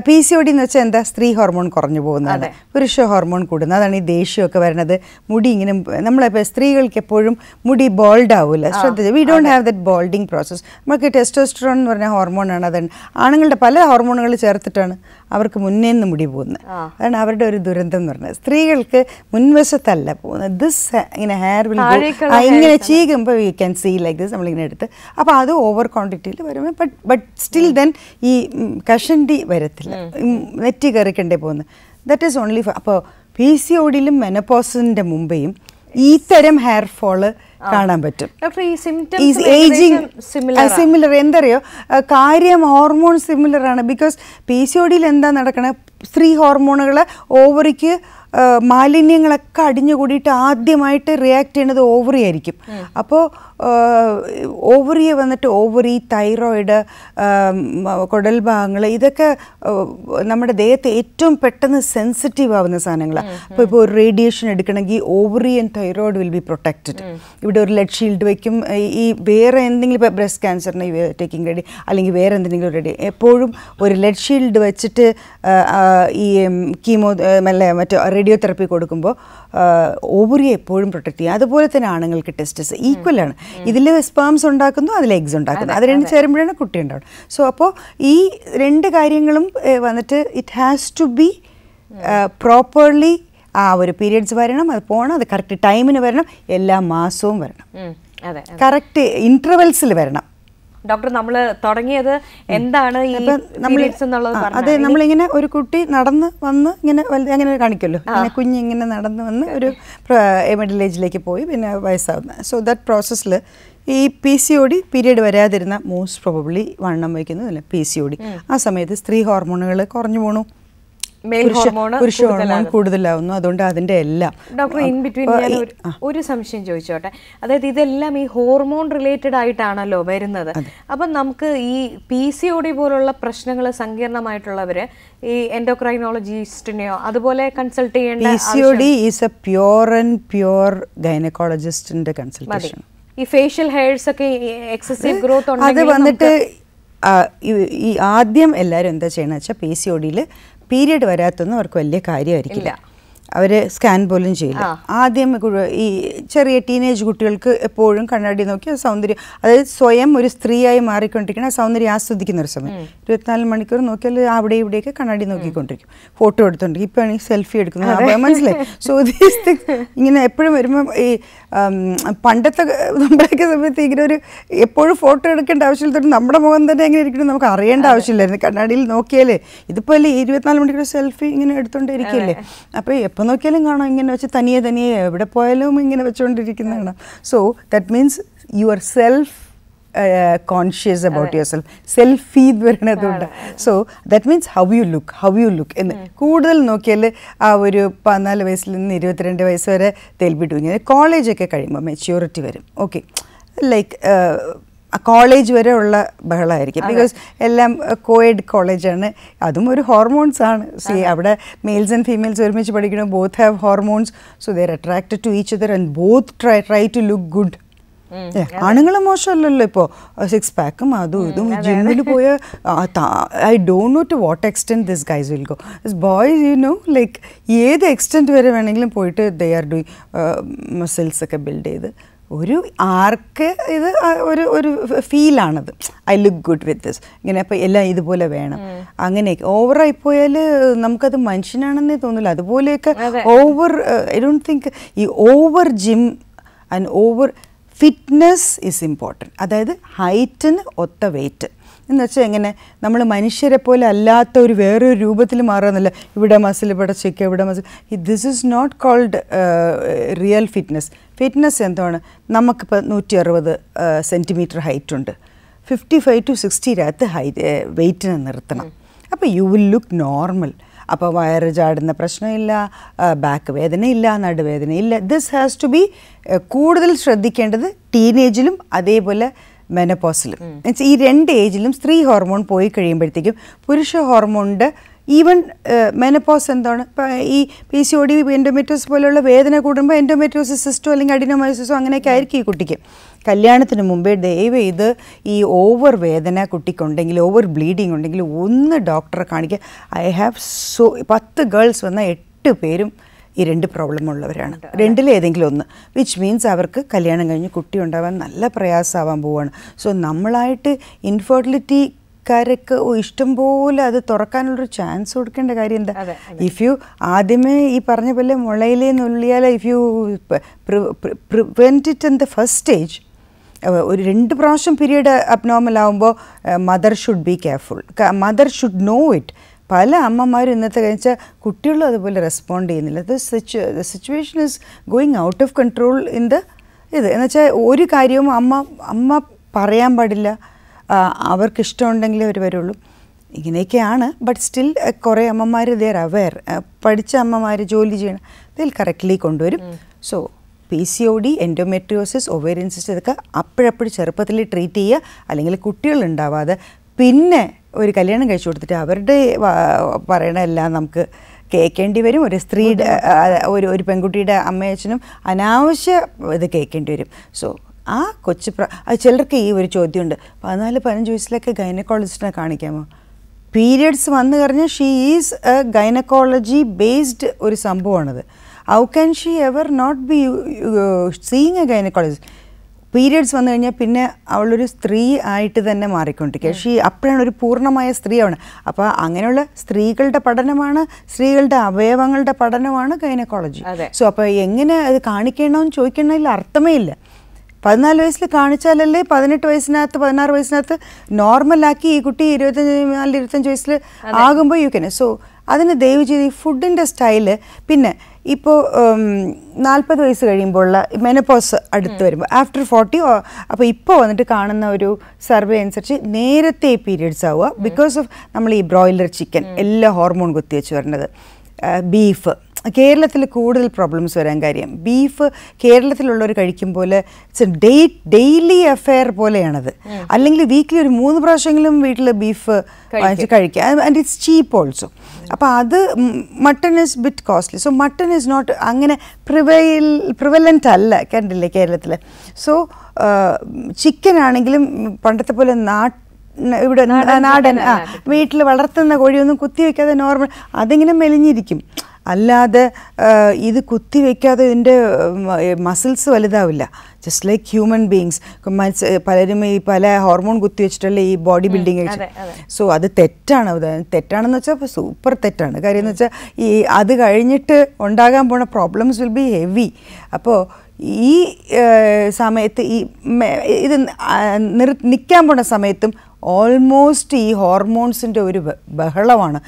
P C O D എന്ന് വെച്ചാൽ എന്താ സ്ത്രീ ഹോർമോൺ കുറഞ്ഞു പോകുന്നതാണ് പുരുഷ ഹോർമോൺ കൂടുന്നത് അതാണ് ഈ ദേഷ്യമൊക്കെ വരുന്നത് മുടി ഇങ്ങനെ നമ്മളിപ്പോൾ സ്ത്രീകൾക്ക് എപ്പോഴും മുടി ബോൾഡ് ആവും ഉണ്ടാവില്ല ശ്രദ്ധിച്ച് we don't have that balding process നമുക്ക് ടെസ്റ്റോസ്ട്രോൺ എന്ന് പറഞ്ഞ ഹോർമോണാണ് അതാണ് ആണുങ്ങളുടെ പല ഹോർമോണുകൾ ചേർത്തിട്ടാണ് അവർക്ക് മുന്നേ നിന്ന് മുടി പോകുന്നത് അതാണ് അവരുടെ ഒരു ദുരന്തം എന്ന് പറഞ്ഞത് സ്ത്രീകൾക്ക് മുൻവശത്തല്ല പോകുന്നത് ദിസ് uh, ഇങ്ങനെ ഹെയർ വിൽ ഇങ്ങനെ ചീകുമ്പോൾ we can see like this നമ്മളിങ്ങനെ എടുത്ത് അപ്പോൾ അത് ഓവർ ക്വാണ്ടിറ്റിയിൽ വരുമ്പോൾ ബട്ട് ബട്ട് സ്റ്റിൽ ദെൻ ഈ കഷണ്ടി വരത്തില്ല നെറ്റി കറിക്കണ്ടേ പോകുന്നത് ദറ്റ് ഈസ് ഓൺലി അപ്പോൾ പി സി ഒടിയിലും മെനപ്പോസിൻ്റെ മുമ്പേയും ഈ തരം ഹെയർ ഫോള് കാണാൻ പറ്റും ഏജിങ് സിമിലർ uh, എന്തറിയോ കാര്യം ഹോർമോൺ സിമിലർ ആണ് ബിക്കോസ് പി സി ഒ ഡിയിൽ എന്താ നടക്കണേ സ്ത്രീ ഹോർമോണുകൾ ഓവറിക്ക് മാലിന്യങ്ങളൊക്കെ അടിഞ്ഞുകൂടിയിട്ട് ആദ്യമായിട്ട് റിയാക്ട് ചെയ്യുന്നത് ഓവറി ആയിരിക്കും അപ്പോൾ ഓവറിയെ വന്നിട്ട് ഓവറി തൈറോയിഡ് കുടൽ ഭാഗങ്ങൾ ഇതൊക്കെ നമ്മുടെ ദേഹത്തെ ഏറ്റവും പെട്ടെന്ന് സെൻസിറ്റീവ് ആവുന്ന സാധനങ്ങളാണ് അപ്പോൾ ഇപ്പോൾ ഒരു റേഡിയേഷൻ എടുക്കണമെങ്കിൽ ovary and thyroid will be protected ഇവിടെ ഒരു ലെഡ് ഷീൽഡ് വയ്ക്കും ഈ വേറെ എന്തെങ്കിലും ഇപ്പോൾ ബ്രസ്റ്റ് ക്യാൻസറിന് ടേക്കിംഗ് റെഡി അല്ലെങ്കിൽ വേറെ എന്തെങ്കിലും റെഡി എപ്പോഴും ഒരു ലെഡ് ഷീൽഡ് വെച്ചിട്ട് ഈ കീമോ അല്ല മറ്റേ റേഡിയോ തെറപ്പി കൊടുക്കുമ്പോൾ ഓവറിയെ എപ്പോഴും പ്രൊട്ടക്ട് ചെയ്യുക അതുപോലെ തന്നെ ആണുങ്ങൾക്ക് ടെസ്റ്റസ് ഈക്വൽ ആണ് ഇതിൽ സ്പാംസ് ഉണ്ടാക്കുന്നു അതിൽ എഗ്സ് ഉണ്ടാക്കുന്നു അത് രണ്ട് ചേരുമ്പോഴാണ് കുട്ടി ഉണ്ടാവും സോ അപ്പോൾ ഈ രണ്ട് കാര്യങ്ങളും വന്നിട്ട് it has to be properly ആ ഒരു പീരിയഡ്സ് വരണം അത് പോകണം അത് കറക്റ്റ് ടൈമിന് വരണം എല്ലാ മാസവും വരണം കറക്റ്റ് ഇൻ്റർവെൽസിൽ വരണം ഡോക്ടർ നമ്മൾ തുടങ്ങിയത് എന്താണ് അതെ നമ്മളിങ്ങനെ ഒരു കുട്ടി നടന്ന് വന്ന് ഇങ്ങനെ അങ്ങനെ കാണിക്കുമല്ലോ കുഞ്ഞ് കുഞ്ഞിങ്ങനെ നടന്ന് വന്ന് ഒരു മിഡിൽ ഏജിലേക്ക് പോയി പിന്നെ വയസ്സാവുന്ന സോ ദാറ്റ് പ്രോസസ്സിൽ ഈ P C O D period വരാതിരുന്ന മോസ്റ്റ് പ്രോബബ്ലി വണ്ണം വയ്ക്കുന്നതല്ല പി സി ഒ ഡി ആ സമയത്ത് സ്ത്രീ ഹോർമോണുകൾ കുറഞ്ഞു പോണു കൂടുതലാവുന്നു അതുകൊണ്ട് അതിന്റെ എല്ലാം ഡോക്ടർ ഇൻ ബിറ്റ്വീൻ ഞാൻ ഒരു സംശയം ചോദിച്ചോട്ടെ അതായത് ഇതെല്ലാം ഈ ഹോർമോൺ റിലേറ്റഡ് ആയിട്ടാണല്ലോ വരുന്നത് അപ്പം നമുക്ക് ഈ പി സി ഒ ഡി പോലുള്ള പ്രശ്നങ്ങൾ സങ്കീർണമായിട്ടുള്ളവര് ഈ എൻഡോക്രൈനോളജിസ്റ്റിനെയോ അതുപോലെ കൺസൾട്ട് ചെയ്യേണ്ട P C O D is a pure and pure ഗൈനക്കോളജിസ്റ്റിന്റെ കൺസൾട്ടേഷൻ ഈ ഫേഷ്യൽ ഹെയർസ് ഒക്കെ എക്സസീവ് ഗ്രോത്ത് അത് വന്നിട്ട് ഈ ആദ്യം എല്ലാവരും എന്താ ചെയ്യണമെന്ന് വെച്ചാൽ പി സി ഒ ഡിയിൽ പീരീഡ് വരാത്തൊന്നും അവർക്ക് വലിയ കാര്യമായിരിക്കില്ല അവർ സ്കാൻ പോലും ചെയ്യില്ല ആദ്യം ഈ ചെറിയ ടീനേജ് കുട്ടികൾക്ക് എപ്പോഴും കണ്ണാടി നോക്കി സൗന്ദര്യം അതായത് സ്വയം ഒരു സ്ത്രീയായി മാറിക്കൊണ്ടിരിക്കുന്ന സൗന്ദര്യം ആസ്വദിക്കുന്ന ഒരു സമയം ഇരുപത്തിനാല് മണിക്കൂർ നോക്കിയാൽ അവിടെ ഇവിടെയൊക്കെ കണ്ണാടി നോക്കിക്കൊണ്ടിരിക്കും ഫോട്ടോ എടുത്തുണ്ട് ഇപ്പം ആണെങ്കിൽ സെൽഫി എടുക്കുന്നത് മനസ്സിലായി സോ ഇങ്ങനെ എപ്പോഴും വരുമ്പോൾ ഈ പണ്ടത്തെ നമ്മളൊക്കെ സമയത്ത് ഇങ്ങനെ ഒരു എപ്പോഴും ഫോട്ടോ എടുക്കേണ്ട ആവശ്യമില്ലാത്ത നമ്മുടെ മുഖം തന്നെ എങ്ങനെ ഇരിക്കണം നമുക്ക് അറിയേണ്ട ആവശ്യമില്ലായിരുന്നു കണ്ണാടിയിൽ നോക്കിയാലേ ഇതിപ്പോൾ അല്ലേ ഇരുപത്തിനാല് മണിക്കൂർ സെൽഫി ഇങ്ങനെ എടുത്തോണ്ടേ ഇരിക്കില്ലേ അപ്പോൾ എപ്പോൾ നോക്കിയാലും കാണാം ഇങ്ങനെ വെച്ച് തനിയെ തനിയെ എവിടെ പോയാലും ഇങ്ങനെ വെച്ചുകൊണ്ടിരിക്കുന്നതാണ് so that means yourself conscious about yourself self എന്ന് പറയുന്നതുകൊണ്ട് so that means how you look how you look എന്ന് കൂടുതൽ നോക്കിയാൽ ആ ഒരു പതിനാല് വയസ്സിൽ നിന്ന് ഇരുപത്തിരണ്ട് വയസ്സ് വരെ തേൽപ്പിട്ട് കഴിഞ്ഞാൽ കോളേജൊക്കെ കഴിയുമ്പോൾ മെച്യൂരിറ്റി വരും ഓക്കെ ലൈക്ക് കോളേജ് വരെ ഉള്ള ബഹളമായിരിക്കും ബിക്കോസ് എല്ലാം കോയഡ് കോളേജാണ് അതും ഒരു ഹോർമോൺസ് ആണ് സി അവിടെ മെയിൽസ് ആൻഡ് ഫീമെയിൽസ് ഒരുമിച്ച് പഠിക്കണം both have hormones so they're attracted to each other and both try try to look good ആണുങ്ങൾ മോശമല്ലല്ലോ ഇപ്പോൾ സിക്സ് പാക്കും അതും ഇതും ജിമ്മിൽ പോയ I don't know to what extent this guys will go this boys you know like ഏത് എക്സ്റ്റെൻറ്റ് വരെ വേണമെങ്കിലും പോയിട്ട് ദേ ആർ ഡൂയിങ് മസിൽസ് ഒക്കെ ബിൽഡ് ചെയ്ത് ഒരു ആർക്ക് ഇത് ഒരു ഒരു ഫീലാണത് I look good with this ഇങ്ങനെ അപ്പോൾ എല്ലാം ഇതുപോലെ വേണം അങ്ങനെയൊക്കെ ഓവറായി പോയാൽ നമുക്കത് മനുഷ്യനാണെന്നേ തോന്നില്ല അതുപോലെയൊക്കെ ഓവർ ഐ ഡോണ്ട് തിങ്ക് ഈ over gym and over fitness is important അതായത് ഹൈറ്റിന് ഒത്ത വെയിറ്റ് എന്ന് വെച്ചാൽ എങ്ങനെ നമ്മൾ മനുഷ്യരെ പോലെ അല്ലാത്ത ഒരു വേറൊരു രൂപത്തിൽ മാറുന്നില്ല ഇവിടെ മസിൽ ഇവിടെ ചിക്ക ഇവിടെ muscle this is not called real fitness fitness എന്താണ് നമുക്കിപ്പോൾ നൂറ്റി അറുപത് സെൻറ്റിമീറ്റർ ഹൈറ്റ് ഉണ്ട് ഫിഫ്റ്റി ഫൈവ് ടു സിക്സ്റ്റിനകത്ത് ഹൈ വെയ്റ്റിനെ നിർത്തണം അപ്പോൾ യു വിൽ ലുക്ക് നോർമൽ അപ്പോൾ വയറ് ചാടുന്ന പ്രശ്നമില്ല ബാക്ക് വേദന നടുവേദന നടുവേദനയില്ല ദിസ് ഹാസ് ടു ബി കൂടുതൽ ശ്രദ്ധിക്കേണ്ടത് ടീനേജിലും അതേപോലെ മെനപ്പോസിലും മീൻസ് ഈ രണ്ട് ഏജിലും സ്ത്രീ ഹോർമോൺ പോയി കഴിയുമ്പോഴത്തേക്കും പുരുഷ ഹോർമോണിൻ്റെ ഈവൻ മെനപ്പോസ് എന്താണ് ഈ P C O D endometriosis പോലെയുള്ള വേദന കൂടുമ്പോൾ എൻഡോമെറ്റോസിസ് സിസ്റ്റോ അല്ലെങ്കിൽ അഡിനോമൈസിസോ അങ്ങനെയൊക്കെ ആയിരിക്കും ഈ കുട്ടിക്ക് കല്യാണത്തിന് മുമ്പേ ദയവ് ഇത് ഈ ഓവർ വേദന കുട്ടിക്കുണ്ടെങ്കിൽ ഓവർ ബ്ലീഡിങ് ഉണ്ടെങ്കിൽ ഒന്ന് ഡോക്ടറെ കാണിക്കുക ഐ ഹാവ് സോ പത്ത് ഗേൾസ് വന്ന എട്ട് പേരും ഈ രണ്ട് പ്രോബ്ലം ഉള്ളവരാണ് രണ്ടിലേതെങ്കിലും ഒന്ന് വിച്ച് മീൻസ് അവർക്ക് കല്യാണം കഴിഞ്ഞ് കുട്ടി ഉണ്ടാവാൻ നല്ല പ്രയാസമാവാൻ പോവുകയാണ് സോ നമ്മളായിട്ട് ഇൻഫെർട്ടിലിറ്റി ഇഷ്ടം പോലെ അത് തുറക്കാനുള്ളൊരു ചാൻസ് കൊടുക്കേണ്ട കാര്യം എന്താ ഇഫ് യു ആദ്യമേ ഈ പറഞ്ഞ പോലെ മുളയിലേ നുള്ളിയാൽ if you prevent it it in the first stage ഒരു രണ്ട് പ്രാവശ്യം പീരീഡ് അബ്നോർമൽ ആവുമ്പോൾ mother should be careful mother should know it പല അമ്മമാരും ഇന്നത്തെ കഴിച്ചാൽ കുട്ടികളും അതുപോലെ റെസ്പോണ്ട് ചെയ്യുന്നില്ല the sit the situation is going out of control in the ഇത് എന്നുവെച്ചാൽ ഒരു കാര്യവും അമ്മ അമ്മ പറയാൻ പാടില്ല അവർക്കിഷ്ടമുണ്ടെങ്കിൽ അവർ വരുള്ളൂ ഇങ്ങനെയൊക്കെയാണ് ബട്ട് സ്റ്റിൽ കുറേ അമ്മമാർ ദർ അവെയർ പഠിച്ച അമ്മമാർ ജോലി ചെയ്യണം ഇതിൽ കറക്റ്റ്ലി കൊണ്ടുവരും so P C O D endometriosis ovarian cyst ഇതൊക്കെ അപ്പോഴപ്പോഴും ചെറുപ്പത്തിൽ ട്രീറ്റ് ചെയ്യുക അല്ലെങ്കിൽ കുട്ടികളുണ്ടാവാതെ പിന്നെ ഒരു കല്യാണം കഴിച്ചു കൊടുത്തിട്ട് അവരുടെ പറയണതെല്ലാം നമുക്ക് കേൾക്കേണ്ടി വരും ഒരു സ്ത്രീയുടെ ഒരു ഒരു പെൺകുട്ടിയുടെ അമ്മയച്ഛനും അനാവശ്യ ഇത് കേൾക്കേണ്ടി വരും സോ ആ കൊച്ചു പ്ര ചിലർക്ക് ഈ ഒരു ചോദ്യമുണ്ട് പതിനാല് പതിനഞ്ച് വയസ്സിലൊക്കെ ഗൈനക്കോളജിസ്റ്റിനെ കാണിക്കാമോ പീരിയഡ്സ് വന്നു കഴിഞ്ഞാൽ she is a gynaecology based ഒരു സംഭവമാണത് how can she ever not be seeing a gynaecologist periods വന്നു കഴിഞ്ഞാൽ പിന്നെ അവളൊരു സ്ത്രീ ആയിട്ട് തന്നെ മാറിക്കൊണ്ടിരിക്കുക ഷീ അപ്പോഴാണ് ഒരു പൂർണ്ണമായ സ്ത്രീയാണ് അപ്പോൾ അങ്ങനെയുള്ള സ്ത്രീകളുടെ പഠനമാണ് സ്ത്രീകളുടെ അവയവങ്ങളുടെ പഠനമാണ് കൈനക്കോളജി സോ അപ്പോൾ എങ്ങനെ അത് കാണിക്കണമെന്ന് ചോദിക്കണമെങ്കിൽ അർത്ഥമേ ഇല്ല പതിനാല് വയസ്സിൽ കാണിച്ചാലല്ലേ പതിനെട്ട് വയസ്സിനകത്ത് പതിനാറ് വയസ്സിനകത്ത് നോർമലാക്കി ഈ കുട്ടി ഇരുപത്തഞ്ച് നാല് ഇരുപത്തഞ്ച് വയസ്സിൽ ആകുമ്പോൾ യു കെൻ സോ അതിന് ദയവ് ചെയ്ത് ഈ ഫുഡിൻ്റെ സ്റ്റൈല് പിന്നെ ഇപ്പോൾ നാൽപ്പത് വയസ്സ് കഴിയുമ്പോഴുള്ള മെനപ്പോസ് അടുത്ത് വരുമ്പോൾ ആഫ്റ്റർ ഫോർട്ടി അപ്പോൾ ഇപ്പോൾ വന്നിട്ട് കാണുന്ന ഒരു സർവേ അനുസരിച്ച് നേരത്തെ പീരീഡ്സ് ആവുക ബിക്കോസ് ഓഫ് നമ്മൾ ഈ ബ്രോയിലർ ചിക്കൻ എല്ലാ ഹോർമോൺ കുത്തിവെച്ച് വരേണ്ടത് ബീഫ് കേരളത്തിൽ കൂടുതൽ പ്രോബ്ലംസ് വരാൻ കാര്യം ബീഫ് കേരളത്തിലുള്ളവർ കഴിക്കുമ്പോൾ ഡേ ഡെയിലി അഫെയർ പോലെയാണത് അല്ലെങ്കിൽ വീക്കിലി ഒരു മൂന്ന് പ്രാവശ്യമെങ്കിലും വീട്ടിൽ ബീഫ് വാങ്ങിച്ച് കഴിക്കുക ആൻഡ് ഇറ്റ്സ് ചീപ്പ് ഓൾസോ അപ്പോൾ അത് mutton is bit costly so mutton is not അങ്ങനെ പ്രിവൈൽ പ്രിവലൻ്റ് അല്ല കണ്ടില്ലേ കേരളത്തിൽ സോ ചിക്കൻ ആണെങ്കിലും പണ്ടത്തെ പോലെ നാട്ട് ഇവിടെ നാടൻ ആ വീട്ടിൽ വളർത്തുന്ന കോഴിയൊന്നും കുത്തിവെക്കാതെ നോർമൽ അതിങ്ങനെ മെലിഞ്ഞിരിക്കും അല്ലാതെ ഇത് കുത്തിവെക്കാതെ ഇതിൻ്റെ മസിൽസ് വലുതാവില്ല ജസ്റ്റ് ലൈക്ക് ഹ്യൂമൻ ബീങ്സ് പലരും ഈ പല ഹോർമോൺ കുത്തിവെച്ചിട്ടല്ലേ ഈ ബോഡി ബിൽഡിങ് സോ അത് തെറ്റാണ് തെറ്റാണെന്ന് വെച്ചാൽ സൂപ്പർ തെറ്റാണ് കാര്യം എന്ന് വെച്ചാൽ ഈ അത് കഴിഞ്ഞിട്ട് ഉണ്ടാകാൻ പോണ പ്രോബ്ലംസ് വിൽ ബി ഹെവി അപ്പോൾ ഈ സമയത്ത് ഈ ഇത് നിർ നിൽക്കാൻ പോണ സമയത്തും ഓൾമോസ്റ്റ് ഈ ഹോർമോൺസിൻ്റെ ഒരു ബഹളമാണ്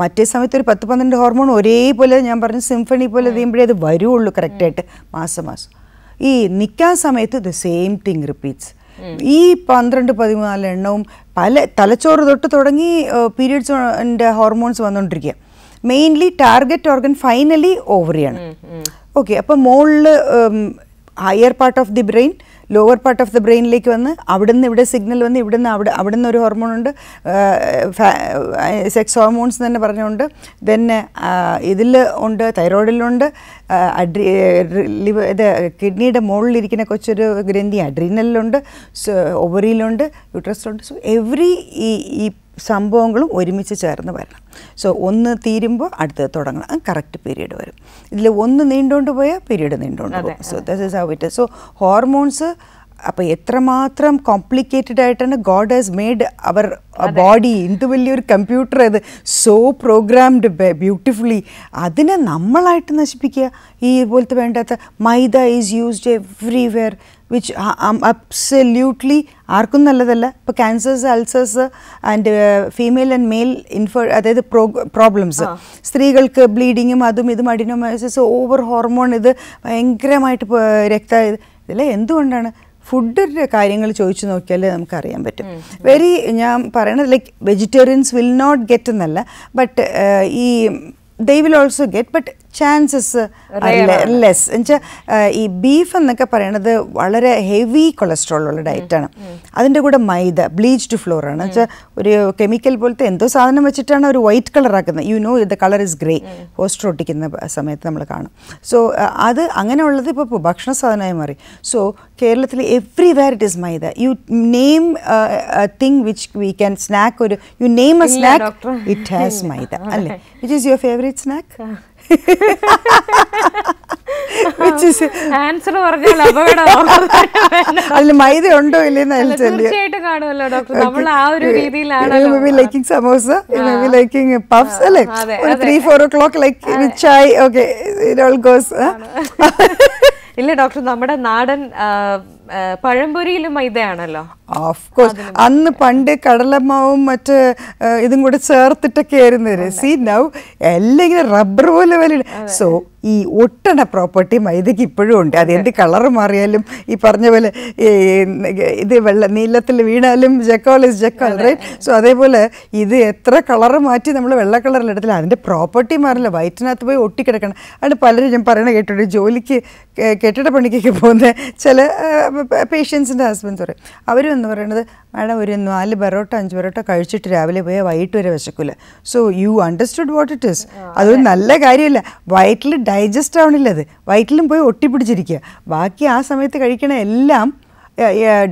മറ്റേ സമയത്ത് ഒരു പത്ത് പന്ത്രണ്ട് ഹോർമോൺ ഒരേപോലെ ഞാൻ പറഞ്ഞ സിംഫണി പോലെ ചെയ്യുമ്പോഴേ അത് വരുള്ളൂ കറക്റ്റായിട്ട് മാസം മാസം ഈ നിൽക്കാൻ സമയത്ത് ദ സെയിം തിങ് റിപ്പീറ്റ്സ് ഈ പന്ത്രണ്ട് പതിമൂന്നാല് എണ്ണവും പല തലച്ചോറ് തൊട്ട് തുടങ്ങി പീരിയഡ്സിൻ്റെ ഹോർമോൺസ് വന്നുകൊണ്ടിരിക്കുക മെയിൻലി ടാർഗറ്റ് ഓർഗൻ ഫൈനലി ഓവറിയാണ് ഓക്കെ അപ്പം മോളിൽ higher part of the brain lower part of the ബ്രെയിനിലേക്ക് വന്ന് അവിടുന്ന് ഇവിടെ സിഗ്നൽ വന്ന് ഇവിടുന്ന് അവിടെ നിന്ന് ഒരു ഹോർമോണുണ്ട് സെക്സ് ഹോർമോൺസ് തന്നെ പറഞ്ഞുകൊണ്ട് ദെൻ ഇതിൽ ഉണ്ട് തൈറോയിഡിലുണ്ട് അഡ്രി ലിവ ഇത് കിഡ്നിയുടെ മുകളിലിരിക്കുന്ന കൊച്ചൊരു ഗ്രന്ഥി അഡ്രീനലിലുണ്ട് ഒവറിയിലുണ്ട് യുട്രസിലുണ്ട് സോ എവറി ഈ ഈ സംഭവങ്ങളും ഒരുമിച്ച് ചേർന്ന് വരണം സോ ഒന്ന് തീരുമ്പോൾ അടുത്ത് തുടങ്ങണം കറക്റ്റ് പീരീഡ് വരും ഇതിൽ ഒന്ന് നീണ്ടുകൊണ്ട് പോയാൽ പീരീഡ് നീണ്ടുകൊണ്ട് പോകും so thus is how it so hormones അപ്പോൾ എത്രമാത്രം കോംപ്ലിക്കേറ്റഡ് ആയിട്ടാണ് God has made our body എന്ത് വലിയൊരു കമ്പ്യൂട്ടർ അത് സോ പ്രോഗ്രാംഡ് ബ്യൂട്ടിഫുള്ളി അതിനെ നമ്മളായിട്ട് നശിപ്പിക്കുക ഈ പോലത്തെ വേണ്ടാത്ത maida is used everywhere which absolutely ആർക്കും നല്ലതല്ല ഇപ്പോൾ cancers ulcers and female and male info അതായത് പ്രോബ്ലംസ് സ്ത്രീകൾക്ക് ബ്ലീഡിങ്ങും അതും ഇതും അഡിനോമൈസസ് ഓവർ ഹോർമോൺ ഇത് ഭയങ്കരമായിട്ട് രക്ത ഇതിൽ എന്തുകൊണ്ടാണ് ഫുഡിൻ്റെ കാര്യങ്ങൾ ചോദിച്ചു നോക്കിയാലേ നമുക്കറിയാൻ പറ്റും വെരി ഞാൻ പറയണത് like vegetarians will not get എന്നല്ല ബട്ട് ഈ they will also get but chances less എന്നുവെച്ചാൽ ഈ ബീഫ് എന്നൊക്കെ പറയണത് വളരെ ഹെവി കൊളസ്ട്രോൾ ഉള്ള ഡയറ്റാണ് അതിൻ്റെ കൂടെ മൈദ ബ്ലീച്ച്ഡ് ഫ്ലോർ ആണ് എന്നുവെച്ചാൽ ഒരു കെമിക്കൽ പോലത്തെ എന്തോ സാധനം വെച്ചിട്ടാണ് ഒരു വൈറ്റ് കളർ ആക്കുന്നത് you know the colour is grey ഹോസ്റ്റർ ഒട്ടിക്കുന്ന സമയത്ത് നമ്മൾ കാണും സോ അത് അങ്ങനെയുള്ളത് ഇപ്പോൾ ഭക്ഷണ സാധനമായി മാറി സോ കേരളത്തിൽ everywhere it is maida you name thing which we can snack ഒരു you name a snack it has maida അല്ലേ which is your favourite snack answer പറഞ്ഞാൽ അതിൽ മൈദ ഉണ്ടോ ഇല്ലെന്ന് ഡോക്ടർ നമ്മൾ ആ ഒരു രീതിയിലാണ് ലൈക്കിംഗ് സമോസ ലൈക്കിംഗ് പഫ്സ് അല്ലേ ഒരു three four o'clock like chai okay goes ഇല്ല ഡോക്ടർ നമ്മുടെ നാടൻ പഴംപൊരിയിലും മൈദയാണല്ലോ ഓഫ്കോഴ്സ് അന്ന് പണ്ട് കടലമാവും മറ്റ് ഇതും കൂടെ ചേർത്തിട്ടൊക്കെ ആയിരുന്നു സീ നൗ എല്ലാം ഇങ്ങനെ റബ്ബർ പോലെ വലിയ സോ ഈ ഒട്ടണ പ്രോപ്പർട്ടി മൈദയ്ക്ക് ഇപ്പോഴും ഉണ്ട് അത് എന്ത് കളർ മാറിയാലും ഈ പറഞ്ഞ പോലെ ഇത് വെള്ള നീലത്തിൽ വീണാലും jackal is jackal right so അതേപോലെ ഇത് എത്ര കളർ മാറ്റി നമ്മൾ വെള്ള കളറിൽ എടുത്തില്ല അതിൻ്റെ പ്രോപ്പർട്ടി മാറില്ല വയറ്റിനകത്ത് പോയി ഒട്ടിക്കിടക്കണം അതുകൊണ്ട് പലരും ഞാൻ പറയണ കേട്ടിട്ടുണ്ട് ജോലിക്ക് കെട്ടിട പണിക്കൊക്കെ പോകുന്ന ചില പേഷ്യൻസിൻ്റെ ഹസ്ബൻഡ് പറയും അവരും എന്ന് പറയുന്നത് മാഡം ഒരു നാല് ബറോട്ട അഞ്ച് ബറോട്ട കഴിച്ചിട്ട് രാവിലെ പോയാൽ വൈകിട്ട് വരെ വിശക്കില്ല so you understood what it is അതൊരു നല്ല കാര്യമില്ല വയറ്റിൽ ഡൈജസ്റ്റ് അത് വയറ്റിലും പോയി ഒട്ടിപ്പിടിച്ചിരിക്കുക ബാക്കി ആ സമയത്ത് കഴിക്കണ എല്ലാം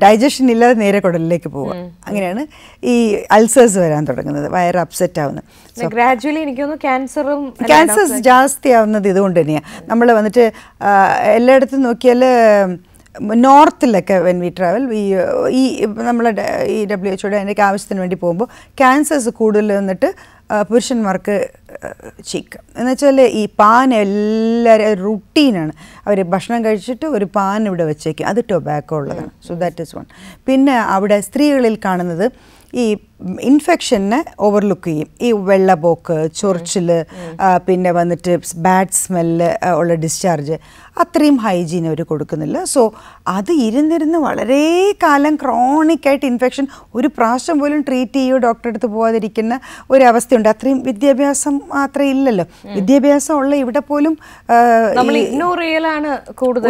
ഡൈജഷൻ ഇല്ലാതെ നേരെ കുടലിലേക്ക് പോവുക അങ്ങനെയാണ് ഈ അൾസേഴ്സ് വരാൻ തുടങ്ങുന്നത് വയർ അപ്സെറ്റ് ആവുന്നത് ഗ്രാജുവലി എനിക്ക് തോന്നുന്നു ക്യാൻസറും ക്യാൻസേഴ്സ് ജാസ്തി ആവുന്നത് ഇതുകൊണ്ട് തന്നെയാണ് നമ്മൾ വന്നിട്ട് എല്ലായിടത്തും നോക്കിയാൽ നോർത്തിലൊക്കെ വെൻ വി ട്രാവൽ ഈ നമ്മളെ ഈ ഡബ്ല്യു എച്ച്ഒയുടെ അതിൻ്റെ ആവശ്യത്തിന് വേണ്ടി പോകുമ്പോൾ ക്യാൻസേഴ്സ് കൂടുതൽ വന്നിട്ട് പുരുഷന്മാർക്ക് ചീക്ക് എന്ന് വെച്ചാൽ ഈ പാൻ എല്ലാവരും റുട്ടീനാണ് അവർ ഭക്ഷണം കഴിച്ചിട്ട് ഒരു പാൻ ഇവിടെ വെച്ചേക്കും അത് ടൊബാക്കോ ഉള്ളതാണ് സോ ദാറ്റ് ഇസ് വൺ പിന്നെ അവിടെ സ്ത്രീകളിൽ കാണുന്നത് ഈ ഇൻഫെക്ഷനെ ഓവർലുക്ക് ചെയ്യും ഈ വെള്ളപോക്ക് ചൊറിച്ചിൽ പിന്നെ വന്നിട്ട് ബാഡ് സ്മെല്ല് ഉള്ള ഡിസ്ചാർജ് അത്രയും ഹൈജീൻ അവർ കൊടുക്കുന്നില്ല സോ അത് ഇരുന്നിരുന്ന് വളരെ കാലം ക്രോണിക്കായിട്ട് ഇൻഫെക്ഷൻ ഒരു പ്രാവശ്യം പോലും ട്രീറ്റ് ചെയ്യുമോ ഡോക്ടറെ അടുത്ത് പോകാതിരിക്കുന്ന ഒരവസ്ഥയുണ്ട് അത്രയും വിദ്യാഭ്യാസം മാത്രമേ ഇല്ലല്ലോ വിദ്യാഭ്യാസം ഉള്ള ഇവിടെ പോലും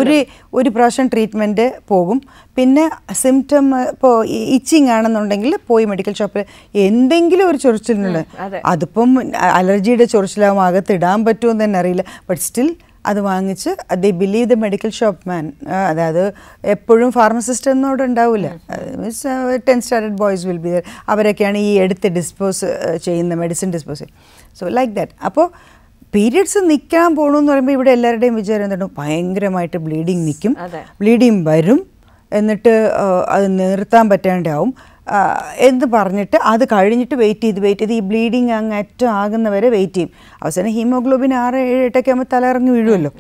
ഒരു ഒരു പ്രാവശ്യം ട്രീറ്റ്മെൻറ്റ് പോകും പിന്നെ സിംറ്റം ഇപ്പോൾ ഇച്ചിങ് ആണെന്നുണ്ടെങ്കിൽ പോയി മെഡിക്കൽ ഷോപ്പിൽ എന്തെങ്കിലും ഒരു ചൊറിച്ചിലുണ്ട് അതിപ്പം അലർജിയുടെ ചൊറിച്ചിലാവും ഇടാൻ പറ്റുമെന്ന് തന്നെ അറിയില്ല ബട്ട് സ്റ്റിൽ അത് വാങ്ങിച്ച് the believe the medical shop man അതായത് എപ്പോഴും ഫാർമസിസ്റ്റ് എന്നോട് ഉണ്ടാവില്ല means ten standard boys will be അവരൊക്കെയാണ് ഈ എടുത്ത് ഡിസ്പോസ് ചെയ്യുന്ന medicine dispose so like that അപ്പോൾ പീരിയഡ്സ് നിൽക്കാൻ പോകണമെന്ന് പറയുമ്പോൾ ഇവിടെ എല്ലാവരുടെയും വിചാരം എന്താണ് ഭയങ്കരമായിട്ട് ബ്ലീഡിങ് നിൽക്കും ബ്ലീഡിങ് വരും എന്നിട്ട് അത് നിർത്താൻ പറ്റാണ്ടാവും എന്ന് പറഞ്ഞിട്ട് അത് കഴിഞ്ഞിട്ട് വെയിറ്റ് ചെയ്ത് വെയിറ്റ് ചെയ്ത് ഈ ബ്ലീഡിങ് അങ്ങ് അറ്റം ആകുന്നവരെ വെയിറ്റ് ചെയ്യും അവസാനം ഹീമോഗ്ലോബിൻ ആറ് ഏഴ് എട്ടൊക്കെ ആകുമ്പോൾ തലയിറങ്ങി വീഴുമല്ലോ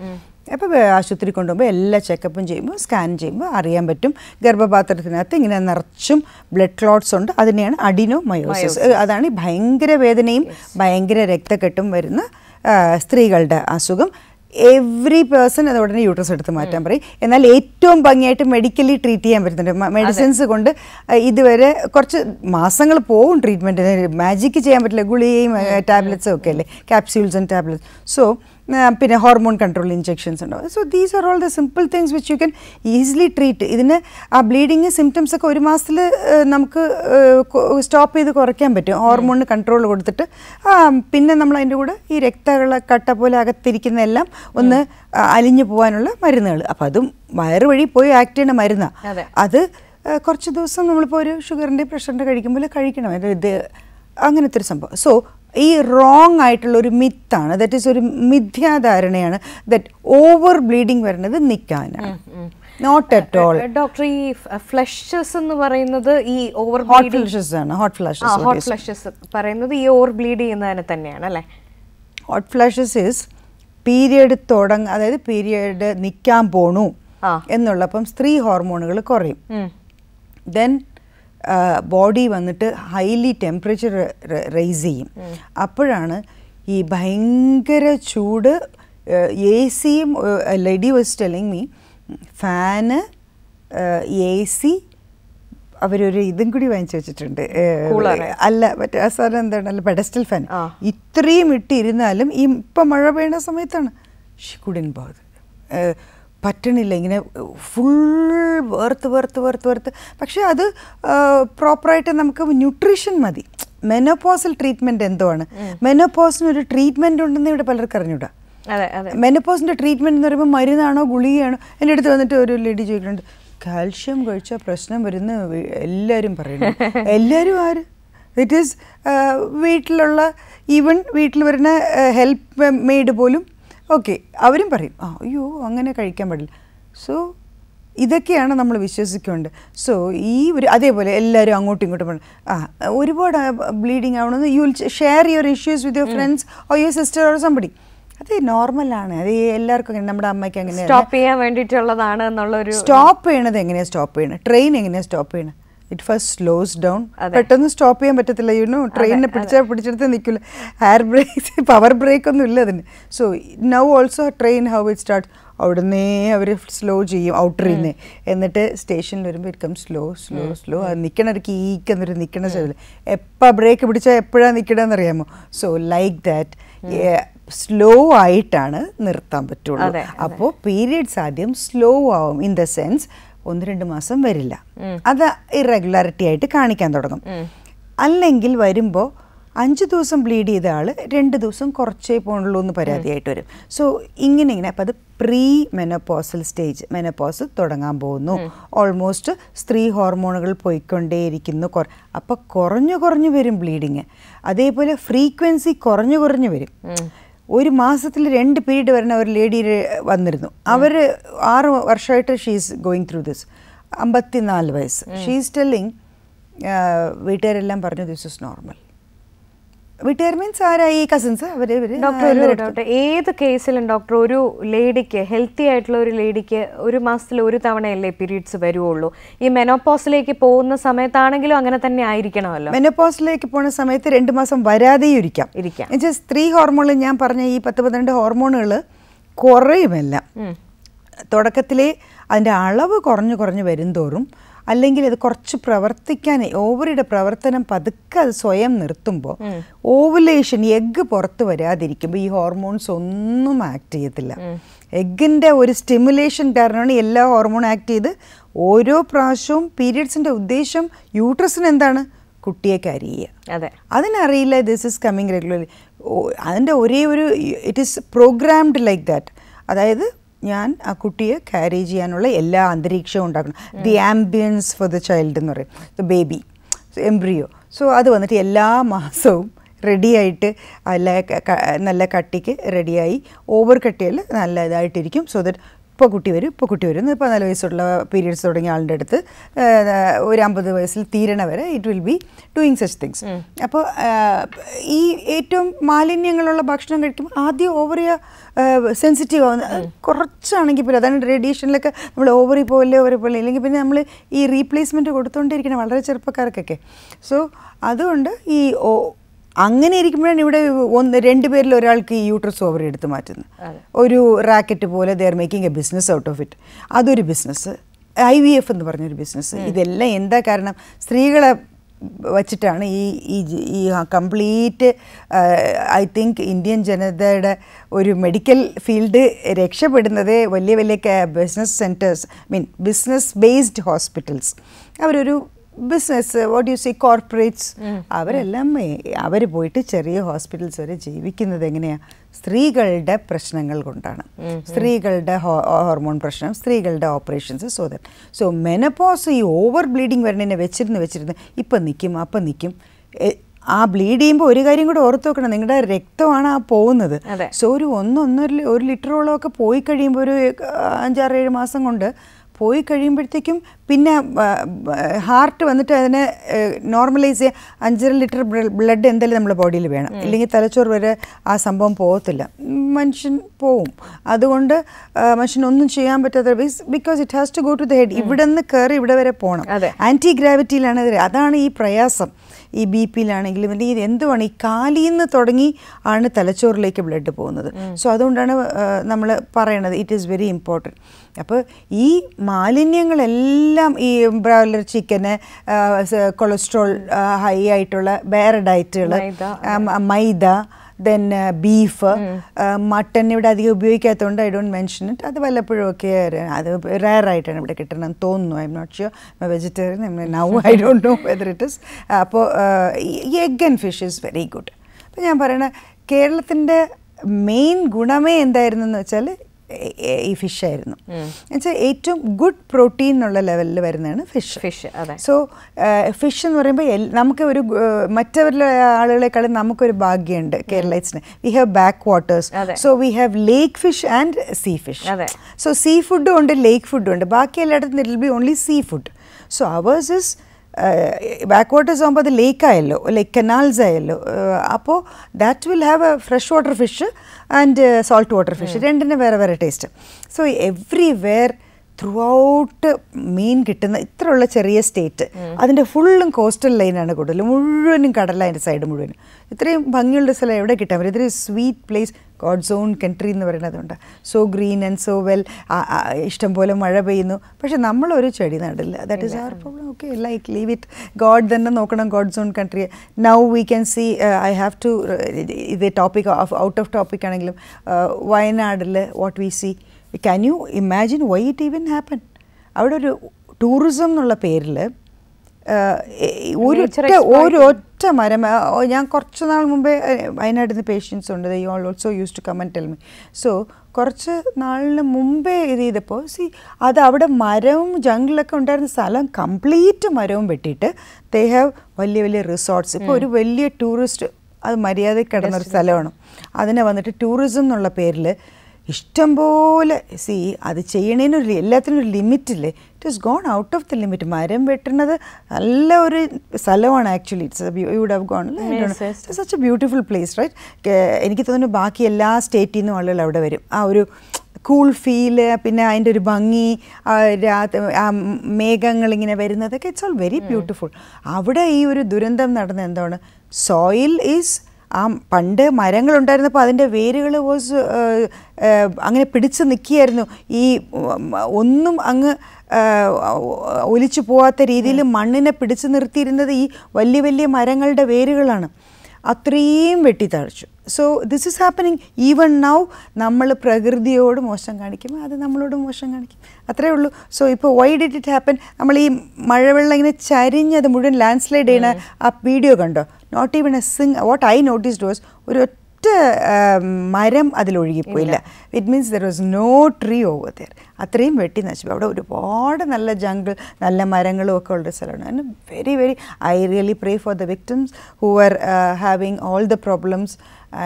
അപ്പോൾ ആശുപത്രി കൊണ്ടുപോകുമ്പോൾ എല്ലാ ചെക്കപ്പും ചെയ്യുമ്പോൾ സ്കാൻ ചെയ്യുമ്പോൾ അറിയാൻ പറ്റും ഗർഭപാത്രത്തിനകത്ത് ഇങ്ങനെ നിറച്ചും ബ്ലഡ് ക്ലോട്ട്സ് ഉണ്ട് അതിനെയാണ് അഡിനോ മയോസിസ് അതാണ് ഭയങ്കര വേദനയും ഭയങ്കര രക്തക്കെട്ടും വരുന്ന സ്ത്രീകളുടെ അസുഖം എവറി പേഴ്സൺ അത് ഉടനെ യൂട്രസ് എടുത്ത് മാറ്റാൻ പറയും എന്നാൽ ഏറ്റവും ഭംഗിയായിട്ട് മെഡിക്കലി ട്രീറ്റ് ചെയ്യാൻ പറ്റുന്നുണ്ട് മെഡിസിൻസ് കൊണ്ട് ഇതുവരെ കുറച്ച് മാസങ്ങൾ പോവും ട്രീറ്റ്മെൻറ്റിന് മാജിക്ക് ചെയ്യാൻ പറ്റില്ല ഗുളികയും ടാബ്ലറ്റ്സും ഒക്കെ അല്ലേ ക്യാപ്സ്യൂൾസ് ആൻഡ് ടാബ്ലറ്റ്സ് സോ പിന്നെ ഹോർമോൺ കൺട്രോൾ ഇഞ്ചെക്ഷൻസ് ഉണ്ടാവും so these are all the simple things which you can easily treat ഇതിന് ആ ബ്ലീഡിങ് സിംറ്റംസ് ഒക്കെ ഒരു മാസത്തിൽ നമുക്ക് സ്റ്റോപ്പ് ചെയ്ത് കുറയ്ക്കാൻ പറ്റും ഹോർമോണിന് കൺട്രോൾ കൊടുത്തിട്ട് പിന്നെ നമ്മൾ അതിൻ്റെ കൂടെ ഈ രക്തകളെ കട്ട പോലെ അകത്തിരിക്കുന്ന എല്ലാം ഒന്ന് അലിഞ്ഞു പോകാനുള്ള മരുന്നുകൾ അപ്പോൾ അതും വയറ് വഴി പോയി ആക്ട് ചെയ്യുന്ന മരുന്നാണ് അത് കുറച്ച് ദിവസം നമ്മളിപ്പോൾ ഒരു ഷുഗറിൻ്റെ പ്രഷറിൻ്റെ കഴിക്കുമ്പോൾ കഴിക്കണം ഇത് അങ്ങനത്തെ ഒരു സംഭവം സോ ഈ റോങ് ആയിട്ടുള്ള ഒരു മിത്താണ് ദറ്റ് ഈസ് ഒരു മിഥ്യാധാരണയാണ് ദറ്റ് ഓവർ ബ്ലീഡിങ് വരുന്നത് നിൽക്കാനാണ് നോട്ട് അറ്റ് ഓൾ ഡോക്ടർ ഈ ഫ്ലഷസ് എന്ന് പറയുന്നത് ഈ ഓവർ ഹോട്ട് ഫ്ലഷസ് ആണ് ഹോട്ട് ഫ്ലഷസ് ഹോട്ട് ഫ്ലഷസ് പറയുന്നത് ഈ ഓവർ ബ്ലീഡ് ചെയ്യുന്നതിനെ തന്നെയാണ് അല്ലേ ഹോട്ട് ഫ്ലഷസ് ഇസ് പീരിയഡ് തുടങ്ങ അതായത് പീരിയഡ് നിൽക്കാൻ പോണു എന്നുള്ളപ്പം സ്ത്രീ ഹോർമോണുകൾ കുറയും ദെൻ ബോഡി വന്നിട്ട് ഹൈലി ടെമ്പറേച്ചർ റേസ് ചെയ്യും അപ്പോഴാണ് ഈ ഭയങ്കര ചൂട് എ സിയും lady was telling me fan A C അവരൊരു ഇതും കൂടി വാങ്ങിച്ചു വെച്ചിട്ടുണ്ട് അല്ല മറ്റേ സാധനം അല്ല പെഡസ്റ്റൽ ഫാൻ ഇത്രയും ഇട്ടിരുന്നാലും ഈ ഇപ്പം മഴ പെയ്യുന്ന സമയത്താണ് കുടിൻ ബാഗ് പറ്റണില്ല ഇങ്ങനെ ഫുൾ വേർത്ത് വേർത്ത് വേർത്ത് വേർത്ത് പക്ഷേ അത് പ്രോപ്പറായിട്ട് നമുക്ക് ന്യൂട്രീഷൻ മതി മെനോപോസൽ ട്രീറ്റ്മെൻറ്റ് എന്തോ ആണ് മെനോപോസിന് ഒരു ട്രീറ്റ്മെൻറ്റ് ഉണ്ടെന്ന് ഇവിടെ പലർക്കും അറിഞ്ഞൂടാ മെനോപോസിൻ്റെ ട്രീറ്റ്മെൻറ്റ് എന്ന് പറയുമ്പോൾ മരുന്നാണോ ഗുളികയാണോ എൻ്റെ അടുത്ത് വന്നിട്ട് ഒരു ലേഡി ചോദിക്കുന്നുണ്ട് കാൽഷ്യം കഴിച്ചാൽ പ്രശ്നം വരുന്ന എല്ലാവരും പറയുന്നു എല്ലാവരും ആര് ഇറ്റ് ഈസ് വീട്ടിലുള്ള ഈവൺ വീട്ടിൽ വരുന്ന ഹെൽപ്പ് മെയ്ഡ് പോലും ഓക്കെ അവരും പറയും ആ അയ്യോ അങ്ങനെ കഴിക്കാൻ പാടില്ല സോ ഇതൊക്കെയാണ് നമ്മൾ വിശ്വസിക്കേണ്ടത് സോ ഈ ഒരു അതേപോലെ എല്ലാവരും അങ്ങോട്ടും ഇങ്ങോട്ടും പോകണം ആ ഒരുപാട് ബ്ലീഡിങ് ആവണമെന്ന് you will share your issues with your friends or your sister or somebody അത് നോർമലാണ് അത് എല്ലാവർക്കും അങ്ങനെ നമ്മുടെ അമ്മയ്ക്ക് അങ്ങനെ സ്റ്റോപ്പ് ചെയ്യാൻ വേണ്ടിയിട്ടുള്ളതാണ് എന്നുള്ളൊരു സ്റ്റോപ്പ് ചെയ്യണത് എങ്ങനെയാണ് സ്റ്റോപ്പ് ചെയ്യണം ട്രെയിൻ എങ്ങനെയാണ് സ്റ്റോപ്പ് ചെയ്യണം ഇറ്റ് ഫസ്റ്റ് സ്ലോസ് ഡൗൺ പെട്ടെന്ന് സ്റ്റോപ്പ് ചെയ്യാൻ പറ്റത്തില്ല യുനോ ട്രെയിനിനെ പിടിച്ചാൽ പിടിച്ചെടുത്ത് നിൽക്കില്ല എയർ ബ്രേക്ക് പവർ ബ്രേക്ക് ഒന്നും ഇല്ല അതിന് so now also train how it start അവിടുന്ന് അവർ സ്ലോ ചെയ്യും ഔട്ടർ നിന്ന് എന്നിട്ട് സ്റ്റേഷനിൽ വരുമ്പോൾ ഇരിക്കും സ്ലോ സ്ലോ സ്ലോ അത് നിൽക്കണ ഒരു കീക്ക് എന്നൊരു നിൽക്കണ ചെവില് എപ്പോൾ ബ്രേക്ക് പിടിച്ചാൽ എപ്പോഴാണ് നിൽക്കണമെന്ന് അറിയാമോ സോ ലൈക്ക് ദാറ്റ് സ്ലോ ആയിട്ടാണ് നിർത്താൻ പറ്റുള്ളൂ അപ്പോൾ പീരീഡ്സ് ആദ്യം സ്ലോ ആവും ഇൻ ദ സെൻസ് ഒന്ന് രണ്ട് മാസം വരില്ല അത് ഇറഗുലാരിറ്റി ആയിട്ട് കാണിക്കാൻ തുടങ്ങും അല്ലെങ്കിൽ വരുമ്പോൾ അഞ്ച് ദിവസം ബ്ലീഡ് ചെയ്ത ആൾ രണ്ട് ദിവസം കുറച്ചേ പോണുള്ളൂ എന്ന് പരാതിയായിട്ട് വരും സോ ഇങ്ങനെ ഇങ്ങനെ അപ്പം അത് പ്രീ മെനോപോസൽ സ്റ്റേജ് മെനോപോസ് തുടങ്ങാൻ പോകുന്നു ഓൾമോസ്റ്റ് സ്ത്രീ ഹോർമോണുകൾ പോയിക്കൊണ്ടേയിരിക്കുന്നു കുറ അപ്പം കുറഞ്ഞു കുറഞ്ഞു വരും ബ്ലീഡിങ് അതേപോലെ ഫ്രീക്വൻസി കുറഞ്ഞു കുറഞ്ഞു വരും ഒരു മാസത്തിൽ രണ്ട് പീരീഡ് വരുന്ന ഒരു ലേഡി വന്നിരുന്നു അവർ ആറ് വർഷമായിട്ട് ഷീസ് ഗോയിങ് ത്രൂ ദിസ് അമ്പത്തിനാല് വയസ്സ് ഷീസ് ടെല്ലിങ് വീട്ടുകാരെല്ലാം പറഞ്ഞു this is normal cousins doctor ഏത് കേസിലും ഡോക്ടർ ഒരു ലേഡിക്ക് ഹെൽത്തി ആയിട്ടുള്ള ഒരു ലേഡിക്ക് ഒരു മാസത്തിൽ ഒരു തവണയല്ലേ പീരീഡ്സ് വരുവുള്ളൂ ഈ മെനോപോസിലേക്ക് പോകുന്ന സമയത്താണെങ്കിലും അങ്ങനെ തന്നെ ആയിരിക്കണമല്ലോ മെനോപോസിലേക്ക് പോകുന്ന സമയത്ത് രണ്ട് മാസം വരാതെ ഇരിക്കാം ഇരിക്കാം എന്നുവെച്ചാൽ സ്ത്രീ ഹോർമോണിൽ ഞാൻ പറഞ്ഞ ഈ പത്ത് പന്ത്രണ്ട് ഹോർമോണുകൾ കുറയുമല്ല തുടക്കത്തിലെ അതിൻ്റെ അളവ് കുറഞ്ഞു കുറഞ്ഞു വരും തോറും അല്ലെങ്കിൽ ഇത് കുറച്ച് പ്രവർത്തിക്കാൻ ഓവറിയുടെ പ്രവർത്തനം പതുക്കെ അത് സ്വയം നിർത്തുമ്പോൾ ഓവുലേഷൻ എഗ്ഗ് പുറത്ത് വരാതിരിക്കുമ്പോൾ ഈ ഹോർമോൺസ് ഒന്നും ആക്ട് ചെയ്യത്തില്ല എഗ്ഗിൻ്റെ ഒരു സ്റ്റിമുലേഷൻ കാരണമാണ് എല്ലാ ഹോർമോൺ ആക്ട് ചെയ്ത് ഓരോ പ്രാവശ്യവും പീരിയഡ്സിൻ്റെ ഉദ്ദേശം യൂട്രസിന് എന്താണ് കുട്ടിയെ ക്യാരി ചെയ്യുക അതെ അതിനറിയില്ല ദിസ് ഇസ് കമ്മിങ് റെഗുലർലി അതിൻ്റെ ഒരേ ഒരു it is programmed like that അതായത് ഞാൻ ആ കുട്ടിയെ ക്യാരി ചെയ്യാനുള്ള എല്ലാ അന്തരീക്ഷവും ഉണ്ടാക്കണം the ambience for the child എന്ന് പറയും ദ ബേബി എംബ്രിയോ സോ അത് വന്നിട്ട് എല്ലാ മാസവും റെഡിയായിട്ട് അല്ല നല്ല കട്ടിക്ക് റെഡിയായി ഓവർ കട്ടിയിൽ നല്ല ഇതായിട്ടിരിക്കും സോ ദറ്റ് ഇപ്പോൾ കുട്ടി വരും ഇപ്പോൾ കുട്ടി വരും പതിനാല് വയസ്സുള്ള പീരീഡ്സ് തുടങ്ങിയ ആളുടെ അടുത്ത് ഒരു അമ്പത് വയസ്സിൽ തീരണ വരെ it will be doing such things അപ്പോൾ ഈ ഏറ്റവും മാലിന്യങ്ങളുള്ള ഭക്ഷണം കഴിക്കുമ്പോൾ ആദ്യം ഓവറിയ സെൻസിറ്റീവ് ആവുന്ന കുറച്ചാണെങ്കിൽ പോലും അതാണ് റേഡിയേഷനിലൊക്കെ നമ്മൾ ഓവറി പോലെ ഓവറി പോലെ ഇല്ലെങ്കിൽ പിന്നെ നമ്മൾ ഈ റീപ്ലേസ്മെൻറ്റ് കൊടുത്തുകൊണ്ടിരിക്കണം വളരെ ചെറുപ്പക്കാർക്കൊക്കെ സോ അതുകൊണ്ട് ഈ അങ്ങനെ ഇരിക്കുമ്പോഴാണ് ഇവിടെ ഒന്ന് രണ്ട് പേരിൽ ഒരാൾക്ക് ഈ യൂട്രസ് ഓവർ എടുത്ത് മാറ്റുന്നത് ഒരു റാക്കറ്റ് പോലെ there making a business out of it അതൊരു ബിസിനസ് ഐ വി എഫ് എന്ന് പറഞ്ഞൊരു ബിസിനസ് ഇതെല്ലാം എന്താ കാരണം സ്ത്രീകളെ വച്ചിട്ടാണ് ഈ ഈ ഈ കംപ്ലീറ്റ് ഐ തിങ്ക് ഇന്ത്യൻ ജനതയുടെ ഒരു മെഡിക്കൽ ഫീൽഡ് രക്ഷപ്പെടുന്നത് വലിയ വലിയ business centres mean business based hospitals അവരൊരു business what you see corporates അവരെല്ലാം അവർ പോയിട്ട് ചെറിയ ഹോസ്പിറ്റൽസ് വരെ ജീവിക്കുന്നത് എങ്ങനെയാണ് സ്ത്രീകളുടെ പ്രശ്നങ്ങൾ കൊണ്ടാണ് സ്ത്രീകളുടെ ഹോർമോൺ പ്രശ്നം സ്ത്രീകളുടെ operations so that so menopause ഈ ഓവർ ബ്ലീഡിങ് വരണേനെ വെച്ചിരുന്ന് വെച്ചിരുന്ന് ഇപ്പം നിൽക്കും അപ്പം നിൽക്കും ആ ബ്ലീഡ് ചെയ്യുമ്പോൾ ഒരു കാര്യം കൂടെ ഓർത്ത് വെക്കണം നിങ്ങളുടെ രക്തമാണ് ആ പോകുന്നത് സോ ഒരു ഒന്നൊന്നര ഒരു ലിറ്ററോളം ഒക്കെ പോയി കഴിയുമ്പോൾ ഒരു അഞ്ചാറ് ഏഴ് മാസം കൊണ്ട് പോയി കഴിയുമ്പോഴത്തേക്കും പിന്നെ ഹാർട്ട് വന്നിട്ട് അതിനെ നോർമലൈസ് ചെയ്യുക അഞ്ചര ലിറ്റർ ബ്ലഡ് എന്തായാലും നമ്മുടെ ബോഡിയിൽ വേണം ഇല്ലെങ്കിൽ തലച്ചോറ് വരെ ആ സംഭവം പോകത്തില്ല മനുഷ്യൻ പോവും അതുകൊണ്ട് മനുഷ്യനൊന്നും ഒന്നും ചെയ്യാൻ പറ്റാത്ത because it has to go to the head ഇവിടെ നിന്ന് കയറി ഇവിടെ വരെ പോകണം ആൻറ്റി ഗ്രാവിറ്റിയിലാണ് അതാണ് ഈ പ്രയാസം ഈ ബി പിയിലാണെങ്കിലും അല്ലെങ്കിൽ എന്തുമാണ് ഈ കാലിൽ നിന്ന് തുടങ്ങി ആണ് തലച്ചോറിലേക്ക് ബ്ലഡ് പോകുന്നത് സോ അതുകൊണ്ടാണ് നമ്മൾ പറയണത് ഇറ്റ് ഈസ് വെരി ഇമ്പോർട്ടൻറ്റ് അപ്പോൾ ഈ മാലിന്യങ്ങളെല്ലാം ഈ ബ്രോയിലർ ചിക്കന് കൊളസ്ട്രോൾ ഹൈ ആയിട്ടുള്ള വേറെ ഡയറ്റുകൾ മൈദ ദെൻ ബീഫ് മട്ടൺ ഇവിടെ അധികം ഉപയോഗിക്കാത്തതുകൊണ്ട് ഐ ഡോണ്ട് മെൻഷൻ ഇറ്റ് അത് വല്ലപ്പോഴും ഒക്കെ അത് റയർ ആയിട്ടാണ് ഇവിടെ കിട്ടണം എന്ന് തോന്നുന്നു I'm not sure vegetarian now I don't know whether it is അപ്പോൾ ഈ egg and fish is very good അപ്പോൾ ഞാൻ പറയണ കേരളത്തിൻ്റെ മെയിൻ ഗുണമേ എന്തായിരുന്നു എന്ന് വെച്ചാൽ ഫിഷ് ആയിരുന്നു എന്നുവെച്ചാൽ ഏറ്റവും ഗുഡ് പ്രോട്ടീൻ എന്നുള്ള ലെവലിൽ വരുന്നതാണ് ഫിഷ് ഫിഷ് സോ ഫിഷ് എന്ന് പറയുമ്പോൾ നമുക്ക് ഒരു മറ്റുള്ള ആളുകളെക്കാളും നമുക്കൊരു ഭാഗ്യമുണ്ട് കേരളത്തിന് we have backwaters so we have lake fish and sea fish so sea ഫുഡും ഉണ്ട് ലേക്ക് ഫുഡും ഉണ്ട് ബാക്കി എല്ലായിടത്തും it will be only seafood so ours is backwaters ಆಗುമ്പോൾ ಅದು ಲೇಕ್ ಆಯಲ್ಲೋ ലൈക്ക് കനാൽസ് ആയല്ലോ അപ്പോൾ that will have a fresh water fish and salt water fish രണ്ടിന് വേറെ വേറെ taste so everywhere throughout മീൻ കിട്ടുന്ന ഇത്രയുള്ള ചെറിയ സ്റ്റേറ്റ് അതിൻ്റെ ഫുള്ളും കോസ്റ്റൽ ലൈനാണ് കൂടുതൽ മുഴുവനും കടല അതിൻ്റെ സൈഡ് മുഴുവനും ഇത്രയും ഭംഗിയുള്ള സ്ഥലം എവിടെ കിട്ടാൻ പറ്റും ഇത്രയും sweet place God's own country എന്ന് പറയുന്നതുണ്ട് so green and so well ഇഷ്ടം പോലെ മഴ പെയ്യുന്നു പക്ഷെ നമ്മളൊരു ചെടി നടില്ല that is our problem okay like leave it God തന്നെ നോക്കണം God's own country now we can see I have to ഇത് topic of out of topic ആണെങ്കിലും വയനാടിൽ what we see can you imagine why it even happen അവിടെ ഒരു ടൂറിസം എന്നുള്ള പേരിൽ ഒരൊറ്റ ഒരൊറ്റ മരം ഞാൻ കുറച്ച് നാൾ മുമ്പേ വയനാട്ടിൽ പേഷ്യൻസ് ഉണ്ട് you all also use to come and tell me so കുറച്ച് നാളിന് മുമ്പേ ഇത് ചെയ്തപ്പോൾ സി അത് അവിടെ മരവും ജംഗിളൊക്കെ ഉണ്ടായിരുന്ന സ്ഥലം കംപ്ലീറ്റ് മരവും വെട്ടിയിട്ട് ദേ ഹാവ് വലിയ വലിയ റിസോർട്ട്സ് ഇപ്പോൾ ഒരു വലിയ ടൂറിസ്റ്റ് അത് മര്യാദയ്ക്ക് കിടന്നൊരു സ്ഥലമാണ് അതിനെ വന്നിട്ട് ടൂറിസം എന്നുള്ള പേരിൽ പോലെ സി അത് ചെയ്യണേനൊരു എല്ലാത്തിനും ഒരു ലിമിറ്റില്ലേ it is gone out of the limit മരം വെട്ടുന്നത് നല്ല ഒരു സ്ഥലമാണ് actually it's you'd have gone such a beautiful place right എനിക്ക് തോന്നുന്നു ബാക്കി എല്ലാ സ്റ്റേറ്റിൽ നിന്നും ആളുകൾ അവിടെ വരും ആ ഒരു കൂൾ ഫീല് പിന്നെ അതിൻ്റെ ഒരു ഭംഗി മേഘങ്ങൾ ഇങ്ങനെ വരുന്നതൊക്കെ ഇറ്റ്സ് ഓൾ വെരി ബ്യൂട്ടിഫുൾ അവിടെ ഈ ഒരു ദുരന്തം നടന്ന എന്താണ് സോയിൽ ഈസ് ആ പണ്ട് മരങ്ങളുണ്ടായിരുന്നപ്പോൾ അതിൻ്റെ വേരുകൾ വോസ് അങ്ങനെ പിടിച്ച് നിൽക്കുകയായിരുന്നു ഈ ഒന്നും അങ്ങ് ഒലിച്ചു പോവാത്ത രീതിയിൽ മണ്ണിനെ പിടിച്ചു നിർത്തിയിരുന്നത് ഈ വലിയ വലിയ മരങ്ങളുടെ വേരുകളാണ് അത്രയും വെട്ടിത്താഴ്ചു so this is happening even now നമ്മൾ പ്രകൃതിയോട് മോശം കാണിക്കും അത് നമ്മളോട് മോശം കാണിക്കും അത്രേ ഉള്ളൂ സോ ഇപ്പോൾ വൈ ഡിറ്റ് ഇറ്റ് ഹാപ്പൻ നമ്മൾ ഈ മഴവെള്ളം ഇങ്ങനെ ചരിഞ്ഞത് മുഴുവൻ ലാൻഡ് സ്ലൈഡ് ചെയ്യണ ആ വീഡിയോ കണ്ടോ നോട്ട് ഈവൺ എ സിങ് വാട്ട് ഐ നോട്ടീസ്ഡ് വാസ് ഒരു ഒറ്റ മരം അതിലൊഴുകിപ്പോയില്ല it means there was no tree over there അത്രയും വെട്ടി നശിപ്പ് അവിടെ ഒരുപാട് നല്ല ജംഗിൾ നല്ല മരങ്ങളും ഒക്കെ ഉള്ളൊരു സ്ഥലമാണ് and very very I really pray for the victims who are having all the problems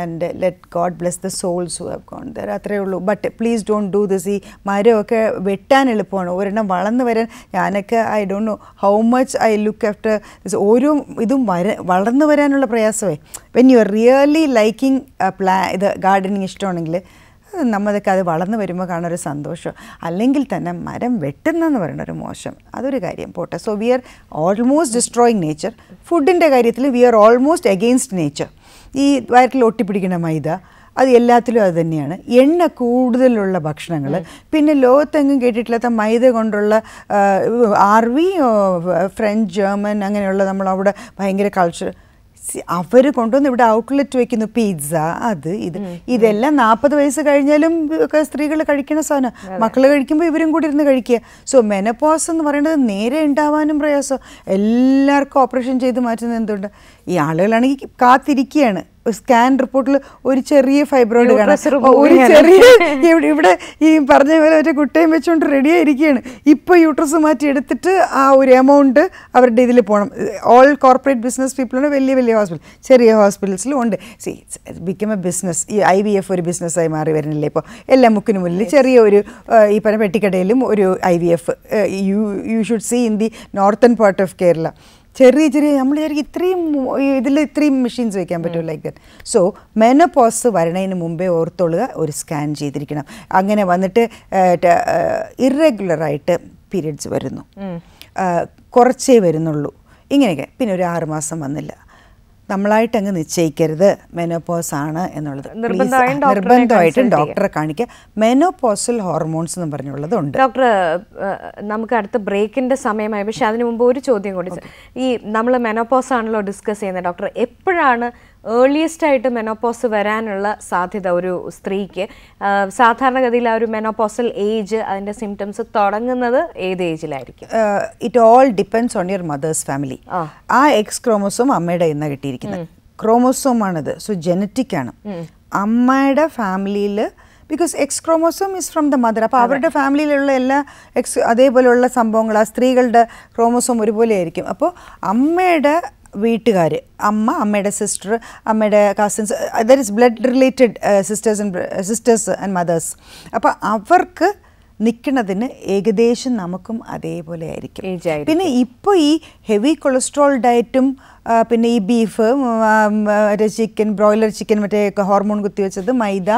and let God bless the souls who have gone there അത്രയേ ഉള്ളൂ but please don't do this ഈ മരമൊക്കെ വെട്ടാൻ എളുപ്പമാണ് ഒരെണ്ണം വളർന്നു വരാൻ ഞാനൊക്കെ I don't know how much I look after this ഓരോ ഇതും വര വളർന്നു വരാനുള്ള പ്രയാസമേ when you are really liking പ്ലാ ഇത് ഗാർഡനിങ് ഇഷ്ടമാണെങ്കിൽ നമ്മളൊക്കെ അത് വളർന്നു വരുമ്പോൾ കാണുന്ന ഒരു സന്തോഷം അല്ലെങ്കിൽ തന്നെ മരം വെട്ടുന്നതെന്ന് പറയുന്ന ഒരു മോശം അതൊരു കാര്യം പോട്ടെ so we are almost destroying nature ഫുഡിൻ്റെ കാര്യത്തിൽ we are almost against nature ഈ വയറ്റിൽ ഒട്ടിപ്പിടിക്കുന്ന മൈദ അത് എല്ലാത്തിലും അത് തന്നെയാണ് എണ്ണ കൂടുതലുള്ള ഭക്ഷണങ്ങൾ പിന്നെ ലോകത്തെങ്ങും കേട്ടിട്ടില്ലാത്ത മൈദ കൊണ്ടുള്ള ആർവി ഫ്രഞ്ച് ജർമ്മൻ അങ്ങനെയുള്ള നമ്മൾ അവിടെ ഭയങ്കര കൾച്ചർ അവർ കൊണ്ടുവന്ന് ഇവിടെ ഔട്ട്ലെറ്റ് വെക്കുന്നു പിസ്സ അത് ഇത് ഇതെല്ലാം നാൽപ്പത് വയസ്സ് കഴിഞ്ഞാലും ഒക്കെ സ്ത്രീകൾ കഴിക്കുന്ന സാധനം മക്കൾ കഴിക്കുമ്പോൾ ഇവരും കൂടി ഇരുന്ന് കഴിക്കുക സോ മെനപ്പോസ് എന്ന് പറയുന്നത് നേരെ ഉണ്ടാവാനും പ്രയാസം എല്ലാവർക്കും ഓപ്പറേഷൻ ചെയ്ത് മാറ്റുന്നത് എന്തുകൊണ്ട് ഈ ആളുകളാണെങ്കിൽ കാത്തിരിക്കുകയാണ് സ്കാൻ റിപ്പോർട്ടിൽ ഒരു ചെറിയ ഫൈബ്രോയിഡ് ഒരു ചെറിയ ഇവിടെ ഈ പറഞ്ഞ പോലെ ഒരു കുട്ടയും വെച്ചുകൊണ്ട് റെഡി ആയിരിക്കുകയാണ് ഇപ്പോൾ യൂട്രസ് മാറ്റി എടുത്തിട്ട് ആ ഒരു എമൗണ്ട് അവരുടെ ഇതിൽ പോകണം ഓൾ കോർപ്പറേറ്റ് ബിസിനസ് പീപ്പിളാണ് വലിയ വലിയ ഹോസ്പിറ്റൽ ചെറിയ ഹോസ്പിറ്റൽസിലും ഉണ്ട് സി ബിക്കം എ ബിസിനസ് ഈ ഐ വി എഫ് ഒരു ബിസിനസ്സായി മാറി വരുന്നില്ലേ ഇപ്പോൾ എല്ലാ മുക്കിനു മുന്നിൽ ചെറിയ ഒരു ഈ പറഞ്ഞ പെട്ടിക്കടയിലും ഒരു I V F you you should see in the northern part of Kerala ചെറിയ ചെറിയ നമ്മൾ വിചാരിക്കും ഇത്രയും ഇതിൽ ഇത്രയും മെഷീൻസ് വയ്ക്കാൻ പറ്റും ലൈക്ക് ദറ്റ് സോ മെനോപോസ് വരണതിന് മുമ്പേ ഓർത്തൊള്ളുക ഒരു സ്കാൻ ചെയ്തിരിക്കണം അങ്ങനെ വന്നിട്ട് ഇറഗുലറായിട്ട് പീരിയഡ്സ് വരുന്നു കുറച്ചേ വരുന്നുള്ളൂ ഇങ്ങനെയൊക്കെ പിന്നെ ഒരു ആറുമാസം വന്നില്ല നമ്മളായിട്ടങ്ങ് നിശ്ചയിക്കരുത് മെനോപോസ് ആണ് എന്നുള്ളത് നിർബന്ധമായിട്ടും ഡോക്ടറെ കാണിക്കുക മെനോപോസൽ ഹോർമോൺസ് എന്ന് ഉണ്ട് ഡോക്ടർ നമുക്ക് അടുത്ത ബ്രേക്കിന്റെ സമയമായി പക്ഷെ അതിനു മുമ്പ് ഒരു ചോദ്യം കൂടി ഈ നമ്മൾ മെനോപോസ് ആണല്ലോ ഡിസ്കസ് ചെയ്യുന്നത് ഡോക്ടർ എപ്പോഴാണ് ഏർലിയസ്റ്റ് ആയിട്ട് മെനോപോസ് വരാനുള്ള സാധ്യത ഒരു സ്ത്രീക്ക് സാധാരണഗതിയിൽ ആ ഒരു മെനോപോസൽ ഏജ് അതിൻ്റെ സിംറ്റംസ് തുടങ്ങുന്നത് ഏത് ഏജിലായിരിക്കും it all depends on your mother's family ആ എക്സ് ക്രോമോസോം അമ്മയുടെ ഇന്ന് കിട്ടിയിരിക്കുന്നത് ക്രോമോസോം ആണിത് സോ ജനറ്റിക് ആണ് അമ്മയുടെ ഫാമിലിയിൽ because X chromosome is from the mother അപ്പോൾ അവരുടെ ഫാമിലിയിലുള്ള എല്ലാ എക്സ് അതേപോലെയുള്ള സംഭവങ്ങൾ ആ സ്ത്രീകളുടെ ക്രോമോസോം ഒരുപോലെ ആയിരിക്കും അപ്പോൾ അമ്മയുടെ വീട്ടുകാർ അമ്മ അമ്മയുടെ സിസ്റ്റർ അമ്മയുടെ cousins there is blood related sisters and sisters and mothers അപ്പോൾ അവർക്ക് നിൽക്കുന്നതിന് ഏകദേശം നമുക്കും അതേപോലെ ആയിരിക്കും പിന്നെ ഇപ്പോൾ ഈ ഹെവി കൊളസ്ട്രോൾ ഡയറ്റും പിന്നെ ഈ ബീഫ് മറ്റേ ചിക്കൻ ബ്രോയിലർ ചിക്കൻ മറ്റേ ഹോർമോൺ കുത്തിവെച്ചത് മൈദ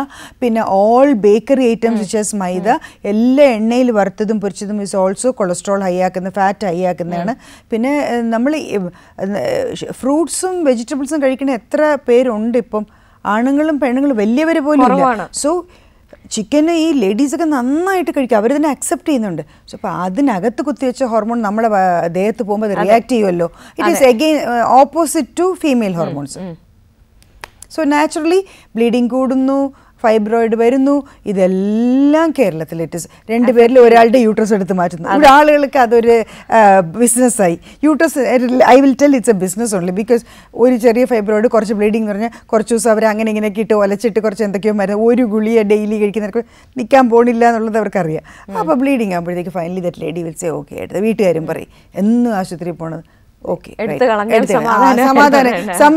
പിന്നെ all bakery items which as maida എല്ലാ എണ്ണയിൽ വറുത്തതും പൊരിച്ചതും ഇസ് ഓൾസോ കൊളസ്ട്രോൾ ഹൈ ആക്കുന്ന ഫാറ്റ് ഹൈ ആക്കുന്നതാണ് പിന്നെ നമ്മൾ ഫ്രൂട്ട്സും വെജിറ്റബിൾസും കഴിക്കുന്ന എത്ര പേരുണ്ട് ഇപ്പം ആണുങ്ങളും പെണ്ണുങ്ങളും വലിയവർ പോലും സോ ചിക്കന് ഈ ലേഡീസൊക്കെ നന്നായിട്ട് കഴിക്കും അവർ തന്നെ അക്സെപ്റ്റ് ചെയ്യുന്നുണ്ട് പക്ഷെ അപ്പോൾ അതിനകത്ത് കുത്തിവെച്ച ഹോർമോൺ നമ്മുടെ ദേഹത്ത് പോകുമ്പോൾ റിയാക്ട് ചെയ്യുമല്ലോ it is again opposite to female hormones so naturally bleeding കൂടുന്നു ഫൈബ്രോയിഡ് വരുന്നു ഇതെല്ലാം കേരളത്തിൽ ഇറ്റ് രണ്ടു പേരിൽ ഒരാളുടെ യൂട്രസ് എടുത്ത് മാറ്റുന്നു ഇവിടെ ആളുകൾക്ക് അതൊരു ബിസിനസ്സായി uterus I will tell it's a business only because ഒരു ചെറിയ ഫൈബ്രോയിഡ് കുറച്ച് ബ്ലീഡിങ് എന്ന് പറഞ്ഞാൽ കുറച്ച് ദിവസം അവർ അങ്ങനെ ഇങ്ങനെയൊക്കെ ഇട്ട് ഒലച്ചിട്ട് കുറച്ച് എന്തൊക്കെയോ മരുന്ന് ഒരു ഗുളിയെ ഡെയിലി കഴിക്കുന്നവർക്ക് നിൽക്കാൻ പോണില്ല എന്നുള്ളത് അവർക്കറിയാം അപ്പോൾ ബ്ലീഡിങ് ആകുമ്പോഴത്തേക്ക് finally that lady will say okay ആയിട്ട് വീട്ടുകാരും പറയും എന്നും ആശുപത്രിയിൽ പോണത് സമാധാനം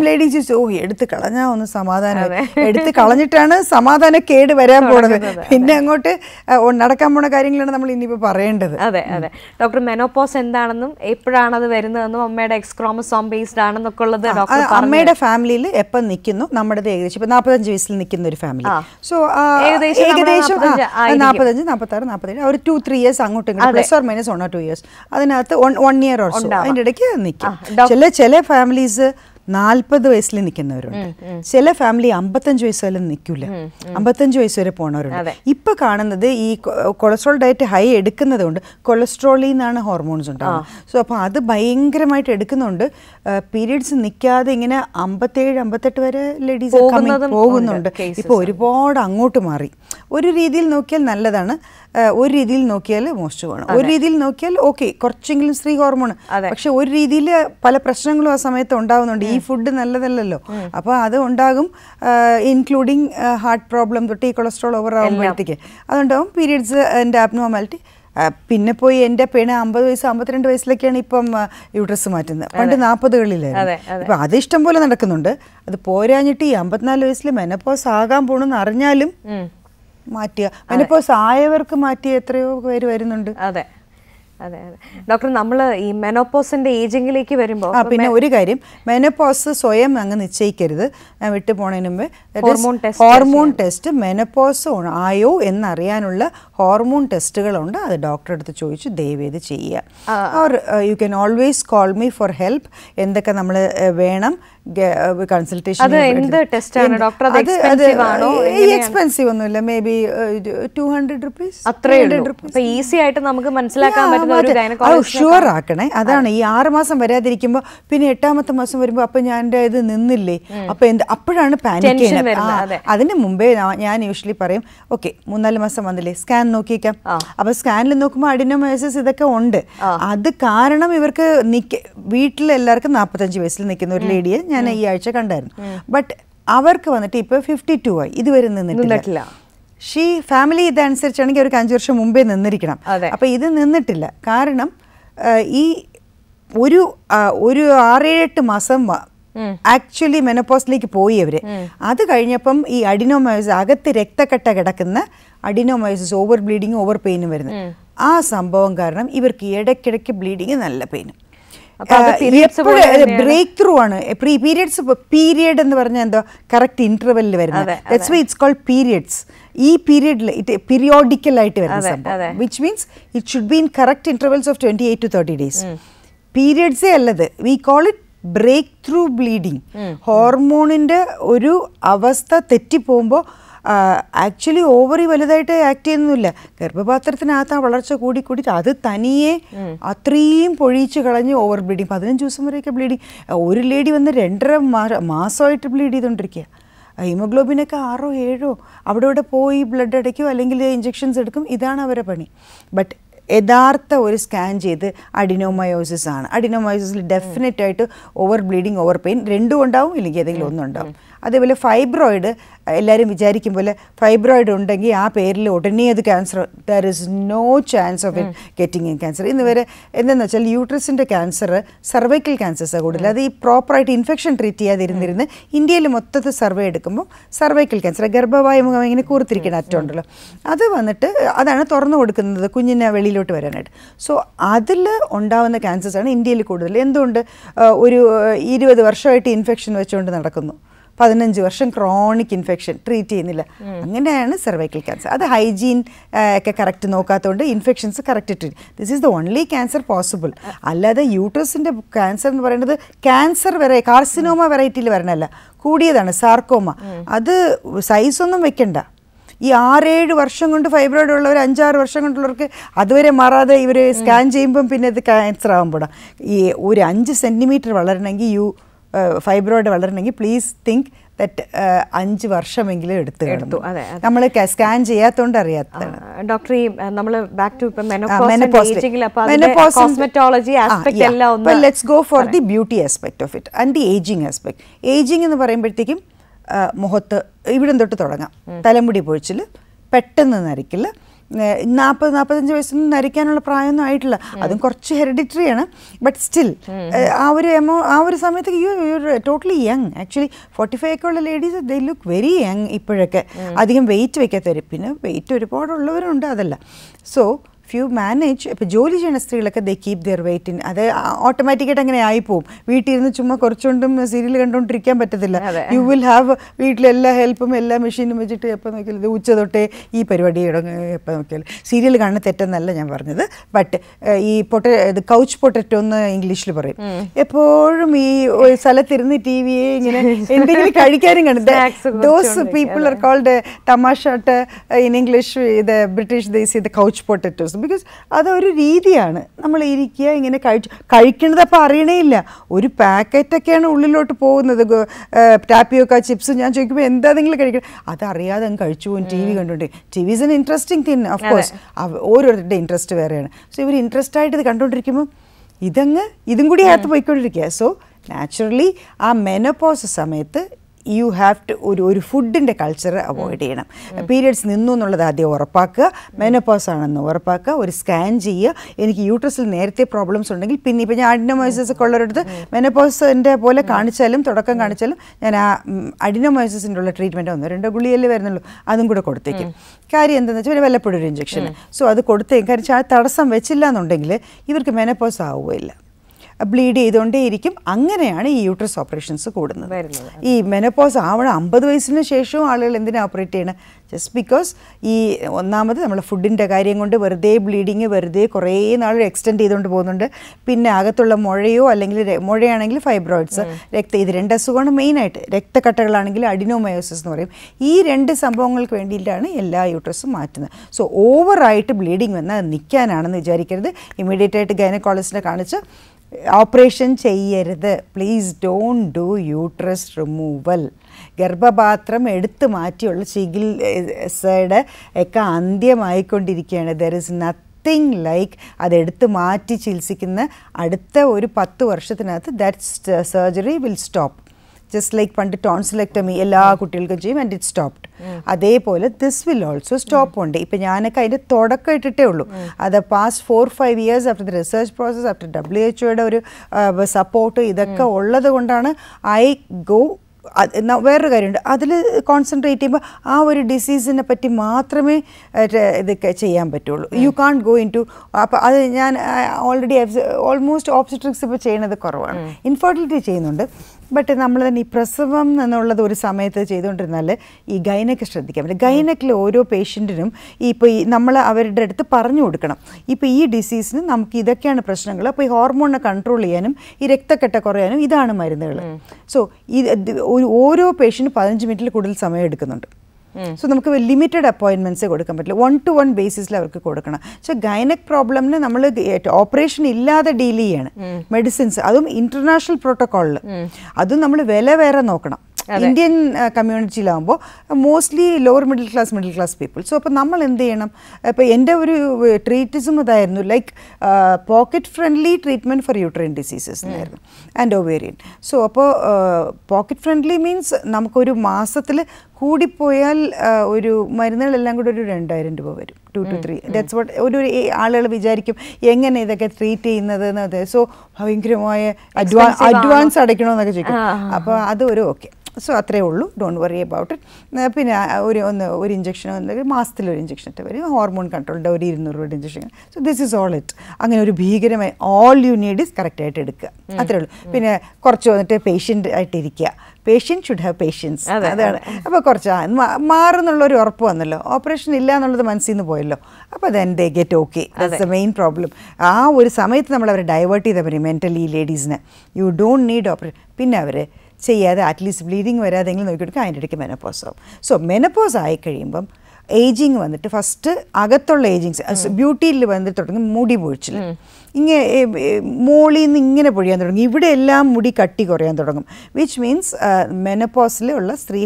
എടുത്ത് കളഞ്ഞാ ഒന്ന് സമാധാനം എടുത്ത് കളഞ്ഞിട്ടാണ് സമാധാന കേട് വരാൻ പോണത് പിന്നെ അങ്ങോട്ട് നടക്കാൻ പോണ കാര്യങ്ങളാണ് നമ്മൾ ഇനിയിപ്പോ പറയേണ്ടത് അതെ അതെ ഡോക്ടർ മെനോപോസ് എന്താണെന്നും എപ്പോഴാണ് അത് വരുന്നതെന്നും അമ്മയുടെ എക്സ്ക്രോമസോം ബേസ്ഡ് ആണെന്നൊക്കെ ഉള്ളത് അമ്മയുടെ ഫാമിലിയിൽ എപ്പം നിൽക്കുന്നു നമ്മുടെ ഏകദേശം ഇപ്പൊ നാപ്പത്തഞ്ച് വയസ്സിൽ നിൽക്കുന്ന ഒരു ഫാമിലി സോ ഏകദേശം നാപ്പത്തഞ്ച് നാപ്പത്തി ആറ് നാൽപ്പത്തേഴ് ഒരു ടു ത്രീ ഇയേഴ്സ് അങ്ങോട്ടും plus or minus one or two years അതിനകത്ത് വൺ ഇയർ ഓർ അതിന്റെ ഇടയ്ക്ക് നിൽക്കും चले चले फैमिलीज നാൽപ്പത് വയസ്സിൽ നിൽക്കുന്നവരുണ്ട് ചില ഫാമിലി അമ്പത്തഞ്ച് വയസ്സ് വരെ നിൽക്കില്ല അമ്പത്തഞ്ച് വയസ്സ് വരെ പോണവരുണ്ട് ഇപ്പൊ കാണുന്നത് ഈ കൊളസ്ട്രോൾ ഡയറ്റ് ഹൈ എടുക്കുന്നത് കൊണ്ട് കൊളസ്ട്രോളിൽ നിന്നാണ് ഹോർമോൺസ് ഉണ്ടാവുന്നത് സോ അപ്പോൾ അത് ഭയങ്കരമായിട്ട് എടുക്കുന്നുണ്ട് പീരീഡ്സ് നിൽക്കാതെ ഇങ്ങനെ അമ്പത്തേഴ് അമ്പത്തെട്ട് വരെ ലേഡീസ് പോകുന്നുണ്ട് ഇപ്പൊ ഒരുപാട് അങ്ങോട്ട് മാറി ഒരു രീതിയിൽ നോക്കിയാൽ നല്ലതാണ് ഒരു രീതിയിൽ നോക്കിയാൽ മോശമാണ് ഒരു രീതിയിൽ നോക്കിയാൽ ഓക്കെ കുറച്ചെങ്കിലും സ്ത്രീ ഹോർമോൺ പക്ഷെ ഒരു രീതിയിൽ പല പ്രശ്നങ്ങളും ആ സമയത്ത് ഉണ്ടാവുന്നുണ്ട് ഈ ഫുഡ് നല്ലതല്ലല്ലോ അപ്പോൾ അത് ഉണ്ടാകും ഇൻക്ലൂഡിങ് ഹാർട്ട് പ്രോബ്ലം തൊട്ട് ഈ കൊളസ്ട്രോൾ ഓവർ ആകുമ്പോഴത്തേക്ക് അതുണ്ടാവും പീരീഡ്സ് എൻ്റെ ആബ്നോർമാലിറ്റി പിന്നെ പോയി എന്റെ പെണ് അമ്പത് വയസ്സ് അമ്പത്തിരണ്ട് വയസ്സിലൊക്കെയാണ് ഇപ്പം യൂട്രസ് മാറ്റുന്നത് പണ്ട് നാൽപ്പതുകളിലായിരുന്നു അപ്പൊ അത് ഇഷ്ടം പോലെ നടക്കുന്നുണ്ട് അത് പോരാഞ്ഞിട്ട് ഈ അമ്പത്തിനാല് വയസ്സിൽ മെനപ്പോസ് ആകാൻ പോണെന്ന് അറിഞ്ഞാലും മാറ്റിയ മെനപ്പോസ് ആയവർക്ക് മാറ്റിയ എത്രയോ പേര് വരുന്നുണ്ട് അതെ അതെ ഡോക്ടർ നമ്മൾ ഈ മെനോപോസിന്റെ ഏജിംഗിലേക്ക് വരുമ്പോൾ പിന്നെ ഒരു കാര്യം മെനോപോസ് സ്വയം അങ്ങ് നിശ്ചയിക്കരുത് വിട്ടു പോണതിന് മുമ്പ് hormone test hormone test menopause ആയോ എന്നറിയാനുള്ള ഹോർമോൺ ടെസ്റ്റുകളുണ്ട് അത് ഡോക്ടറെ അടുത്ത് ചോദിച്ച് ദയവേത് ചെയ്യുക or you can always call me for help എന്തൊക്കെ നമ്മൾ വേണം കൺസൾട്ടേഷൻ എക്സ്പെൻസീവ് ഒന്നുമില്ല maybe two hundred rupees easy ആയിട്ട് നമുക്ക് മനസ്സിലാക്കാൻ ഷുവർ oh, ആക്കണേ അതാണ് ഈ ആറ് മാസം വരാതിരിക്കുമ്പോൾ പിന്നെ എട്ടാമത്തെ മാസം വരുമ്പോൾ അപ്പൊ ഞാൻ ഇത് നിന്നില്ലേ അപ്പൊ എന്ത് അപ്പോഴാണ് പാനിക് അതിന് മുമ്പേ ഞാൻ യൂഷ്വലി പറയും ഓക്കെ മൂന്നാല് മാസം വന്നില്ലേ സ്കാൻ നോക്കിയേക്കാം അപ്പൊ സ്കാനിൽ നോക്കുമ്പോൾ അഡിനോമൈസസ് ഇതൊക്കെ ഉണ്ട് അത് കാരണം ഇവർക്ക് നിക്ക എല്ലാവർക്കും നാൽപ്പത്തഞ്ച് വയസ്സിൽ നിൽക്കുന്ന ഒരു ലേഡിയെ ഞാൻ ഈ ആഴ്ച കണ്ടായിരുന്നു ബട്ട് അവർക്ക് വന്നിട്ട് ഇപ്പൊ ഫിഫ്റ്റി ടു ആയി ഇതുവരെ നിന്നിട്ടില്ല ഷീ ഫാമിലി ഇതനുസരിച്ചാണെങ്കിൽ അവർക്ക് അഞ്ചു വർഷം മുമ്പേ നിന്നിരിക്കണം അപ്പൊ ഇത് നിന്നിട്ടില്ല കാരണം ഈ ഒരു ഒരു ആറേഴെട്ട് മാസം ആക്ച്വലി മെനപ്പോസിലേക്ക് പോയി അവർ അത് കഴിഞ്ഞപ്പം ഈ അഡിനോമയോസ് അകത്ത് രക്തക്കട്ട കിടക്കുന്ന അഡിനോമയോസിസ് ഓവർ ബ്ലീഡിങ് ഓവർ പെയിനും വരുന്നത് ആ സംഭവം കാരണം ഇവർക്ക് ഇടയ്ക്കിടയ്ക്ക് ബ്ലീഡിങ് നല്ല പെയിനും ബ്രേക്ക് ത്രൂ ആണ് പ്രീ പീരിയഡ്സ് പീരിയഡ് എന്ന് പറഞ്ഞാൽ എന്തോ കറക്റ്റ് ഇന്റർവെല്ലിൽ വരുന്നത് വൈ ഇറ്റ്സ് കോൾഡ് പീരിയഡ്സ് ഈ പീരിയഡിൽ ഇറ്റ് പീരിയോഡിക്കൽ ആയിട്ട് വരുന്ന സംഭവം which means it should be in correct intervals of twenty eight to thirty days പീരിയഡ്സേ അല്ലത് we call it break through bleeding ഹോർമോണിൻ്റെ ഒരു അവസ്ഥ തെറ്റിപ്പോകുമ്പോൾ ആക്ച്വലി ഓവറി വലുതായിട്ട് ആക്ട് ചെയ്യുന്നില്ല ഗർഭപാത്രത്തിനകത്ത് ആ വളർച്ച കൂടി കൂടിയിട്ട് അത് തനിയെ അത്രയും പൊഴിച്ച് കളഞ്ഞ് ഓവർ ബ്ലീഡിങ് പതിനഞ്ച് ദിവസം വരെയൊക്കെ ബ്ലീഡിങ് ഒരു ലേഡി വന്ന് രണ്ടര മാസമായിട്ട് ബ്ലീഡ് ചെയ്തുകൊണ്ടിരിക്കുക ഹീമോഗ്ലോബിനൊക്കെ ആറോ ഏഴോ അവിടെ ഇവിടെ പോയി ബ്ലഡ് അടയ്ക്കും അല്ലെങ്കിൽ ഇഞ്ചെക്ഷൻസ് എടുക്കും ഇതാണ് അവരുടെ പണി ബട്ട് യഥാർത്ഥ ഒരു സ്കാൻ ചെയ്ത് അഡിനോമയോസിസ് ആണ് അഡിനോമയോസിസിൽ ഡെഫിനറ്റായിട്ട് ഓവർ ബ്ലീഡിങ് ഓവർ പെയിൻ രണ്ടും ഉണ്ടാവും ഇല്ലെങ്കിൽ ഏതെങ്കിലും ഒന്നും ഉണ്ടാവും അതേപോലെ ഫൈബ്രോയിഡ് എല്ലാവരും വിചാരിക്കും പോലെ ഫൈബ്രോയിഡ് ഉണ്ടെങ്കിൽ ആ പേരിൽ ഉടനെ അത് cancer there is no chance of it getting in cancer ഇന്ന് വരെ എന്തെന്ന് വെച്ചാൽ യൂട്രസിൻ്റെ ക്യാൻസർ സർവൈക്കൽ ക്യാൻസേഴ്സ് കൂടുതൽ അത് ഈ പ്രോപ്പറായിട്ട് ഇൻഫെക്ഷൻ ട്രീറ്റ് ചെയ്യാതിരുന്നിരുന്ന് ഇന്ത്യയിൽ മൊത്തത്തിൽ സർവേ എടുക്കുമ്പോൾ സർവൈക്കൽ ക്യാൻസർ ഗർഭവായ മുഖം ഇങ്ങനെ കൂർത്തിരിക്കുന്ന ഉണ്ടല്ലോ അത് വന്നിട്ട് അതാണ് തുറന്നു കൊടുക്കുന്നത് കുഞ്ഞിനെ വെളിയിലോട്ട് വരാനായിട്ട് സോ അതിൽ ഉണ്ടാവുന്ന ക്യാൻസേഴ്സാണ് ഇന്ത്യയിൽ കൂടുതൽ എന്തുകൊണ്ട് ഒരു ഇരുപത് വർഷമായിട്ട് ഇൻഫെക്ഷൻ വെച്ചുകൊണ്ട് നടക്കുന്നു പതിനഞ്ച് വർഷം ക്രോണിക് ഇൻഫെക്ഷൻ ട്രീറ്റ് ചെയ്യുന്നില്ല അങ്ങനെയാണ് സെർവൈക്കൽ ക്യാൻസർ അത് ഹൈജീൻ ഒക്കെ കറക്റ്റ് നോക്കാത്തതുകൊണ്ട് infections correct treat this is the only cancer possible അല്ലാതെ യൂട്രസിൻ്റെ ക്യാൻസർ എന്ന് പറയുന്നത് ക്യാൻസർ വെറൈ കാർസിനോമ വെറൈറ്റിയിൽ വരണല്ല കൂടിയതാണ് സാർക്കോമ അത് സൈസൊന്നും വെക്കണ്ട ഈ ആറേഴ് വർഷം കൊണ്ട് ഫൈബ്രോയിഡ് ഉള്ളവർ അഞ്ചാറ് വർഷം കൊണ്ടുള്ളവർക്ക് അതുവരെ മാറാതെ ഇവർ സ്കാൻ ചെയ്യുമ്പം പിന്നെ ഇത് ക്യാൻസർ ആകുമ്പോഴാണ് ഈ ഒരു അഞ്ച് സെൻറ്റിമീറ്റർ വളരണമെങ്കിൽ യു ഫൈബ്രോയിഡ് വളരണമെങ്കിൽ പ്ലീസ് തിങ്ക് ദറ്റ് അഞ്ച് വർഷമെങ്കിലും എടുത്തു എടുത്തു നമ്മൾ സ്കാൻ ചെയ്യാത്തോണ്ട് അറിയാത്ത ഡോക്ടർ നമ്മൾ back to let's go for the beauty aspect of it and the ageing aspect ageing എന്ന് പറയുമ്പോഴത്തേക്കും മുഖത്ത് ഇവിടം തൊട്ട് തുടങ്ങാം തലമുടി പൊഴിച്ചിൽ പെട്ടെന്ന് നരക്കില്ല നാൽപ്പത് നാൽപ്പത്തഞ്ച് വയസ്സൊന്നും നരിക്കാനുള്ള പ്രായമൊന്നും ആയിട്ടില്ല അതും കുറച്ച് ഹെറിഡിറ്ററി ആണ് ബട്ട് സ്റ്റിൽ ആ ഒരു എമോ ആ ഒരു സമയത്ത് you you totally young actually forty five ഒക്കെ ഉള്ള ladies they look very young ഇപ്പോഴൊക്കെ അധികം വെയിറ്റ് വയ്ക്കാത്തവർ പിന്നെ വെയിറ്റ് ഒരുപാടുള്ളവരുണ്ട് അതല്ല സോ ഇഫ് യു മാനേജ് ഇപ്പോൾ ജോലി ചെയ്യുന്ന സ്ത്രീകളൊക്കെ the keep their weight in അത് ഓട്ടോമാറ്റിക്കായിട്ട് അങ്ങനെ ആയിപ്പോവും വീട്ടിലിരുന്ന് ചുമ്മാ കുറച്ചുകൊണ്ടും സീരിയൽ കണ്ടുകൊണ്ടിരിക്കാൻ പറ്റത്തില്ല യു വിൽ ഹാവ് വീട്ടിലെല്ലാ ഹെൽപ്പും എല്ലാ മെഷീനും വെച്ചിട്ട് എപ്പോൾ നോക്കിയാലും ഇത് ഉച്ച തൊട്ടേ ഈ പരിപാടി എപ്പോൾ നോക്കിയാലും സീരിയൽ കാണുന്ന തെറ്റെന്നല്ല ഞാൻ പറഞ്ഞത് ബട്ട് ഈ പൊട്ട ഇത് കൗച്ച് പൊട്ടറ്റോ എന്ന് ഇംഗ്ലീഷിൽ പറയും എപ്പോഴും ഈ സ്ഥലത്തിരുന്ന് ടി വിയെ ഇങ്ങനെ എന്തെങ്കിലും കഴിക്കാനും കണ്ട് those people are called tamasha in English ഇത് ബ്രിട്ടീഷ് ദീസ് ഇത് കൗച്ച് പൊട്ടറ്റോസ് ബിക്കോസ് അതൊരു രീതിയാണ് നമ്മൾ ഇരിക്കുക ഇങ്ങനെ കഴിച്ചു കഴിക്കുന്നത് അപ്പോൾ അറിയണേ ഇല്ല ഒരു പാക്കറ്റൊക്കെയാണ് ഉള്ളിലോട്ട് പോകുന്നത് ടാപ്പിയൊക്കെ ചിപ്സ് ഞാൻ ചോദിക്കുമ്പോൾ എന്താ നിങ്ങൾ കഴിക്കണം അതറിയാതെ അങ്ങ് കഴിച്ചു പോകും ടി വി കണ്ടുകൊണ്ട് T V is an interesting തിന് ഓഫ് കോഴ്സ് ഓരോരുത്തരുടെ ഇൻട്രസ്റ്റ് വേറെയാണ് സോ ഇവർ ഇൻട്രസ്റ്റ് ആയിട്ട് ഇത് കണ്ടുകൊണ്ടിരിക്കുമ്പോൾ ഇതങ്ങ് ഇതും കൂടി അകത്ത് പോയിക്കൊണ്ടിരിക്കുക സോ നാച്ചുറലി ആ മെനോപോസ് സമയത്ത് യു ഹാവ് ടു ഒരു ഒരു ഫുഡിൻ്റെ കൾച്ചർ അവോയ്ഡ് ചെയ്യണം പീരിയഡ്സ് നിന്നു എന്നുള്ളത് ആദ്യം ഉറപ്പാക്കുക മെനോപോസ് ആണെന്ന് ഉറപ്പാക്കുക ഒരു സ്കാൻ ചെയ്യുക എനിക്ക് യൂട്രസിൽ നേരത്തെ പ്രോബ്ലംസ് ഉണ്ടെങ്കിൽ പിന്നെ ഇപ്പം ഞാൻ അഡിനോമൈസസ് ഒക്കെ ഉള്ളവരടുത്ത് മെനോപോസിൻ്റെ പോലെ കാണിച്ചാലും തുടക്കം കാണിച്ചാലും ഞാൻ ആ അഡിനോമൈസസിൻ്റെ ഉള്ള ട്രീറ്റ്മെൻറ്റ് ഒന്നോ രണ്ടോ ഗുളിയല്ലേ വരുന്നുള്ളൂ അതും കൂടെ കൊടുത്തേക്കും കാര്യം എന്താണെന്ന് വെച്ചാൽ പിന്നെ വല്ലപ്പോഴും ഒരു ഇഞ്ചക്ഷൻ സോ അത് കൊടുത്തേക്കും കാര്യം തടസ്സം വെച്ചില്ല എന്നുണ്ടെങ്കിൽ ഇവർക്ക് മെനപ്പോസ് ആവുകയില്ല ബ്ലീഡ് ചെയ്തുകൊണ്ടേയിരിക്കും അങ്ങനെയാണ് ഈ യൂട്രസ് ഓപ്പറേഷൻസ് കൂടുന്നത് ഈ മെനോപോസ് ആവണം അമ്പത് വയസ്സിന് ശേഷവും ആളുകൾ എന്തിനാണ് ഓപ്പറേറ്റ് ചെയ്യണം ജസ്റ്റ് ബിക്കോസ് ഈ ഒന്നാമത് നമ്മൾ ഫുഡിൻ്റെ കാര്യം കൊണ്ട് വെറുതെ ബ്ലീഡിങ് വെറുതെ കുറേ നാൾ എക്സ്റ്റെൻഡ് ചെയ്തുകൊണ്ട് പോകുന്നുണ്ട് പിന്നെ അകത്തുള്ള മുഴയോ അല്ലെങ്കിൽ മുഴയാണെങ്കിൽ ഫൈബ്രോയിഡ്സ് രക്ത ഇത് രണ്ട് അസുഖമാണ് മെയിനായിട്ട് രക്തക്കട്ടകളാണെങ്കിൽ അഡിനോമയോസിസ് എന്ന് പറയും ഈ രണ്ട് സംഭവങ്ങൾക്ക് വേണ്ടിയിട്ടാണ് എല്ലാ യൂട്രസും മാറ്റുന്നത് സോ ഓവറായിട്ട് ബ്ലീഡിങ് വന്നാൽ നിൽക്കാനാണെന്ന് വിചാരിക്കരുത് ഇമ്മീഡിയറ്റ് ആയിട്ട് ഗൈനക്കോളജിസ്റ്റിനെ കാണിച്ച് ഓപ്പറേഷൻ ചെയ്യരുത് please don't do uterus removal ഗർഭപാത്രം എടുത്തു മാറ്റിയുള്ള ചികിത്സയുടെ ഒക്കെ അന്ത്യമായിക്കൊണ്ടിരിക്കുകയാണ് ദർ ഇസ് നത്തിങ് ലൈക്ക് അതെടുത്ത് മാറ്റി ചികിത്സിക്കുന്ന അടുത്ത ഒരു പത്ത് വർഷത്തിനകത്ത് that surgery will stop just like പണ്ട് ടോൺസിലെക്ടമി എല്ലാ കുട്ടികൾക്കും ചെയ്യും ആൻഡ് ഇറ്റ് സ്റ്റോപ്ഡ് അതേപോലെ ദിസ് വിൽ ഓൾസോ സ്റ്റോപ്പ് ഉണ്ട് ഇപ്പം ഞാനൊക്കെ അതിൻ്റെ തുടക്കം ഇട്ടിട്ടേ ഉള്ളൂ അത് past four five years after the research process after W H ഒയുടെ ഒരു സപ്പോർട്ട് ഇതൊക്കെ ഉള്ളത് കൊണ്ടാണ് ഐ ഗോ വേറൊരു കാര്യമുണ്ട് അതിൽ കോൺസെൻട്രേറ്റ് ചെയ്യുമ്പോൾ ആ ഒരു ഡിസീസിനെ പറ്റി മാത്രമേ ഇത് ചെയ്യാൻ പറ്റുള്ളൂ you can go in to അപ്പോൾ അത് ഞാൻ ഓൾറെഡി ഓൾമോസ്റ്റ് ഓപ്സിട്രിക്സ് ഇപ്പോൾ ചെയ്യുന്നത് കുറവാണ് ഇൻഫെർട്ടിലിറ്റി ചെയ്യുന്നുണ്ട് ബട്ട് നമ്മൾ തന്നെ ഈ പ്രസവം എന്നുള്ളത് ഒരു സമയത്ത് ചെയ്തുകൊണ്ടിരുന്നാൽ ഈ ഗൈനക്ക് ശ്രദ്ധിക്കാൻ പറ്റും ഗൈനക്കിൽ ഓരോ പേഷ്യൻറ്റിനും ഇപ്പോൾ ഈ നമ്മൾ അവരുടെ അടുത്ത് പറഞ്ഞു കൊടുക്കണം ഇപ്പോൾ ഈ ഡിസീസിന് നമുക്ക് ഇതൊക്കെയാണ് പ്രശ്നങ്ങൾ അപ്പോൾ ഈ ഹോർമോണിനെ കൺട്രോൾ ചെയ്യാനും ഈ രക്തക്കെട്ട കുറയാനും ഇതാണ് മരുന്നുകൾ സോ ഈ ഓരോ പേഷ്യൻറ്റും പതിനഞ്ച് മിനിറ്റിൽ കൂടുതൽ സമയം എടുക്കുന്നുണ്ട് സോ നമുക്ക് ലിമിറ്റഡ് അപ്പോയിൻമെൻറ്റ്സേ കൊടുക്കാൻ പറ്റില്ല വൺ ടു വൺ ബേസിസിൽ അവർക്ക് കൊടുക്കണം പക്ഷേ ഗൈനക് പ്രോബ്ലമിന് നമ്മൾ ഓപ്പറേഷൻ ഇല്ലാതെ ഡീൽ ചെയ്യാണ് മെഡിസിൻസ് അതും ഇന്റർനാഷണൽ പ്രോട്ടോക്കോളിൽ അതും നമ്മൾ വില വേറെ നോക്കണം ഇന്ത്യൻ കമ്മ്യൂണിറ്റിയിലാകുമ്പോൾ mostly lower middle class middle class people so അപ്പോൾ നമ്മൾ എന്ത് ചെയ്യണം ഇപ്പോൾ എൻ്റെ ഒരു ട്രീറ്റിസം അതായിരുന്നു like pocket friendly treatment for uterine diseases എന്നായിരുന്നു ആൻഡ് ഒവേരിയൻ സോ അപ്പോൾ പോക്കറ്റ് ഫ്രണ്ട്ലി മീൻസ് നമുക്കൊരു മാസത്തിൽ കൂടിപ്പോയാൽ uh, ഒരു മരുന്നുകളെല്ലാം കൂടി ഒരു രണ്ടായിരം രൂപ വരും two to three that's what ഒരു ആളുകൾ വിചാരിക്കും എങ്ങനെ ഇതൊക്കെ ട്രീറ്റ് ചെയ്യുന്നത് എന്നത് സോ ഭയങ്കരമായ അഡ്വാൻസ് അഡ്വാൻസ് അടയ്ക്കണമെന്നൊക്കെ ചോദിക്കും അപ്പോൾ അത് ഒരു ഓക്കെ സോ അത്രേ ഉള്ളൂ ഡോണ്ട് വറി അബൌട്ട് ഇറ്റ് പിന്നെ ഒരു ഒന്ന് ഒരു വന്നെങ്കിൽ മാസത്തിൽ ഒരു ഇഞ്ചക്ഷൻ ഇട്ട് വരും ഹോർമോൺ കൺട്രോളിൻ്റെ ഒരു ഇരുന്നൂറ് രൂപയുടെ injection so this is all it അങ്ങനെ ഒരു ഭീകരമായി ഓൾ യു നീഡ് ഇസ് കറക്റ്റായിട്ട് എടുക്കുക അത്രേ ഉള്ളൂ പിന്നെ കുറച്ച് വന്നിട്ട് പേഷ്യൻ്റ് ആയിട്ടിരിക്കുക പേഷ്യൻറ്റ് ഷുഡ് ഹാവ് പേഷ്യൻസ് അതാണ് അപ്പോൾ കുറച്ച് മാറുന്നുള്ള ഒരു ഉറപ്പ് വന്നല്ലോ ഓപ്പറേഷൻ ഇല്ല എന്നുള്ളത് മനസ്സിൽ നിന്ന് പോയല്ലോ അപ്പോൾ then they get okay that's the main problem ആ ഒരു സമയത്ത് നമ്മൾ അവരെ ഡൈവേർട്ട് ചെയ്താൽ മതി മെൻ്റലി ലേഡീസിനെ യു ഡോണ്ട് നീഡ് ഓപ്പറേഷൻ പിന്നെ അവർ ചെയ്യാതെ അറ്റ്ലീസ്റ്റ് ബ്ലീഡിങ് വരാതെങ്കിലും നോക്കിയെടുക്കുക അതിൻ്റെ ഇടയ്ക്ക് മെനപ്പോസാവും സോ മെനപ്പോസ് ആയി കഴിയുമ്പം ഏജിങ് വന്നിട്ട് ഫസ്റ്റ് അകത്തുള്ള ഏജിങ്സ് ബ്യൂട്ടിയിൽ വന്നിട്ട് തുടങ്ങി മുടി പൊഴിച്ചിൽ ഇങ്ങനെ മോളിൽ നിന്ന് ഇങ്ങനെ പൊഴിയാൻ തുടങ്ങും ഇവിടെ എല്ലാം മുടി കട്ടി കുറയാൻ തുടങ്ങും വിച്ച് മീൻസ് മെനപ്പോസിലുള്ള സ്ത്രീ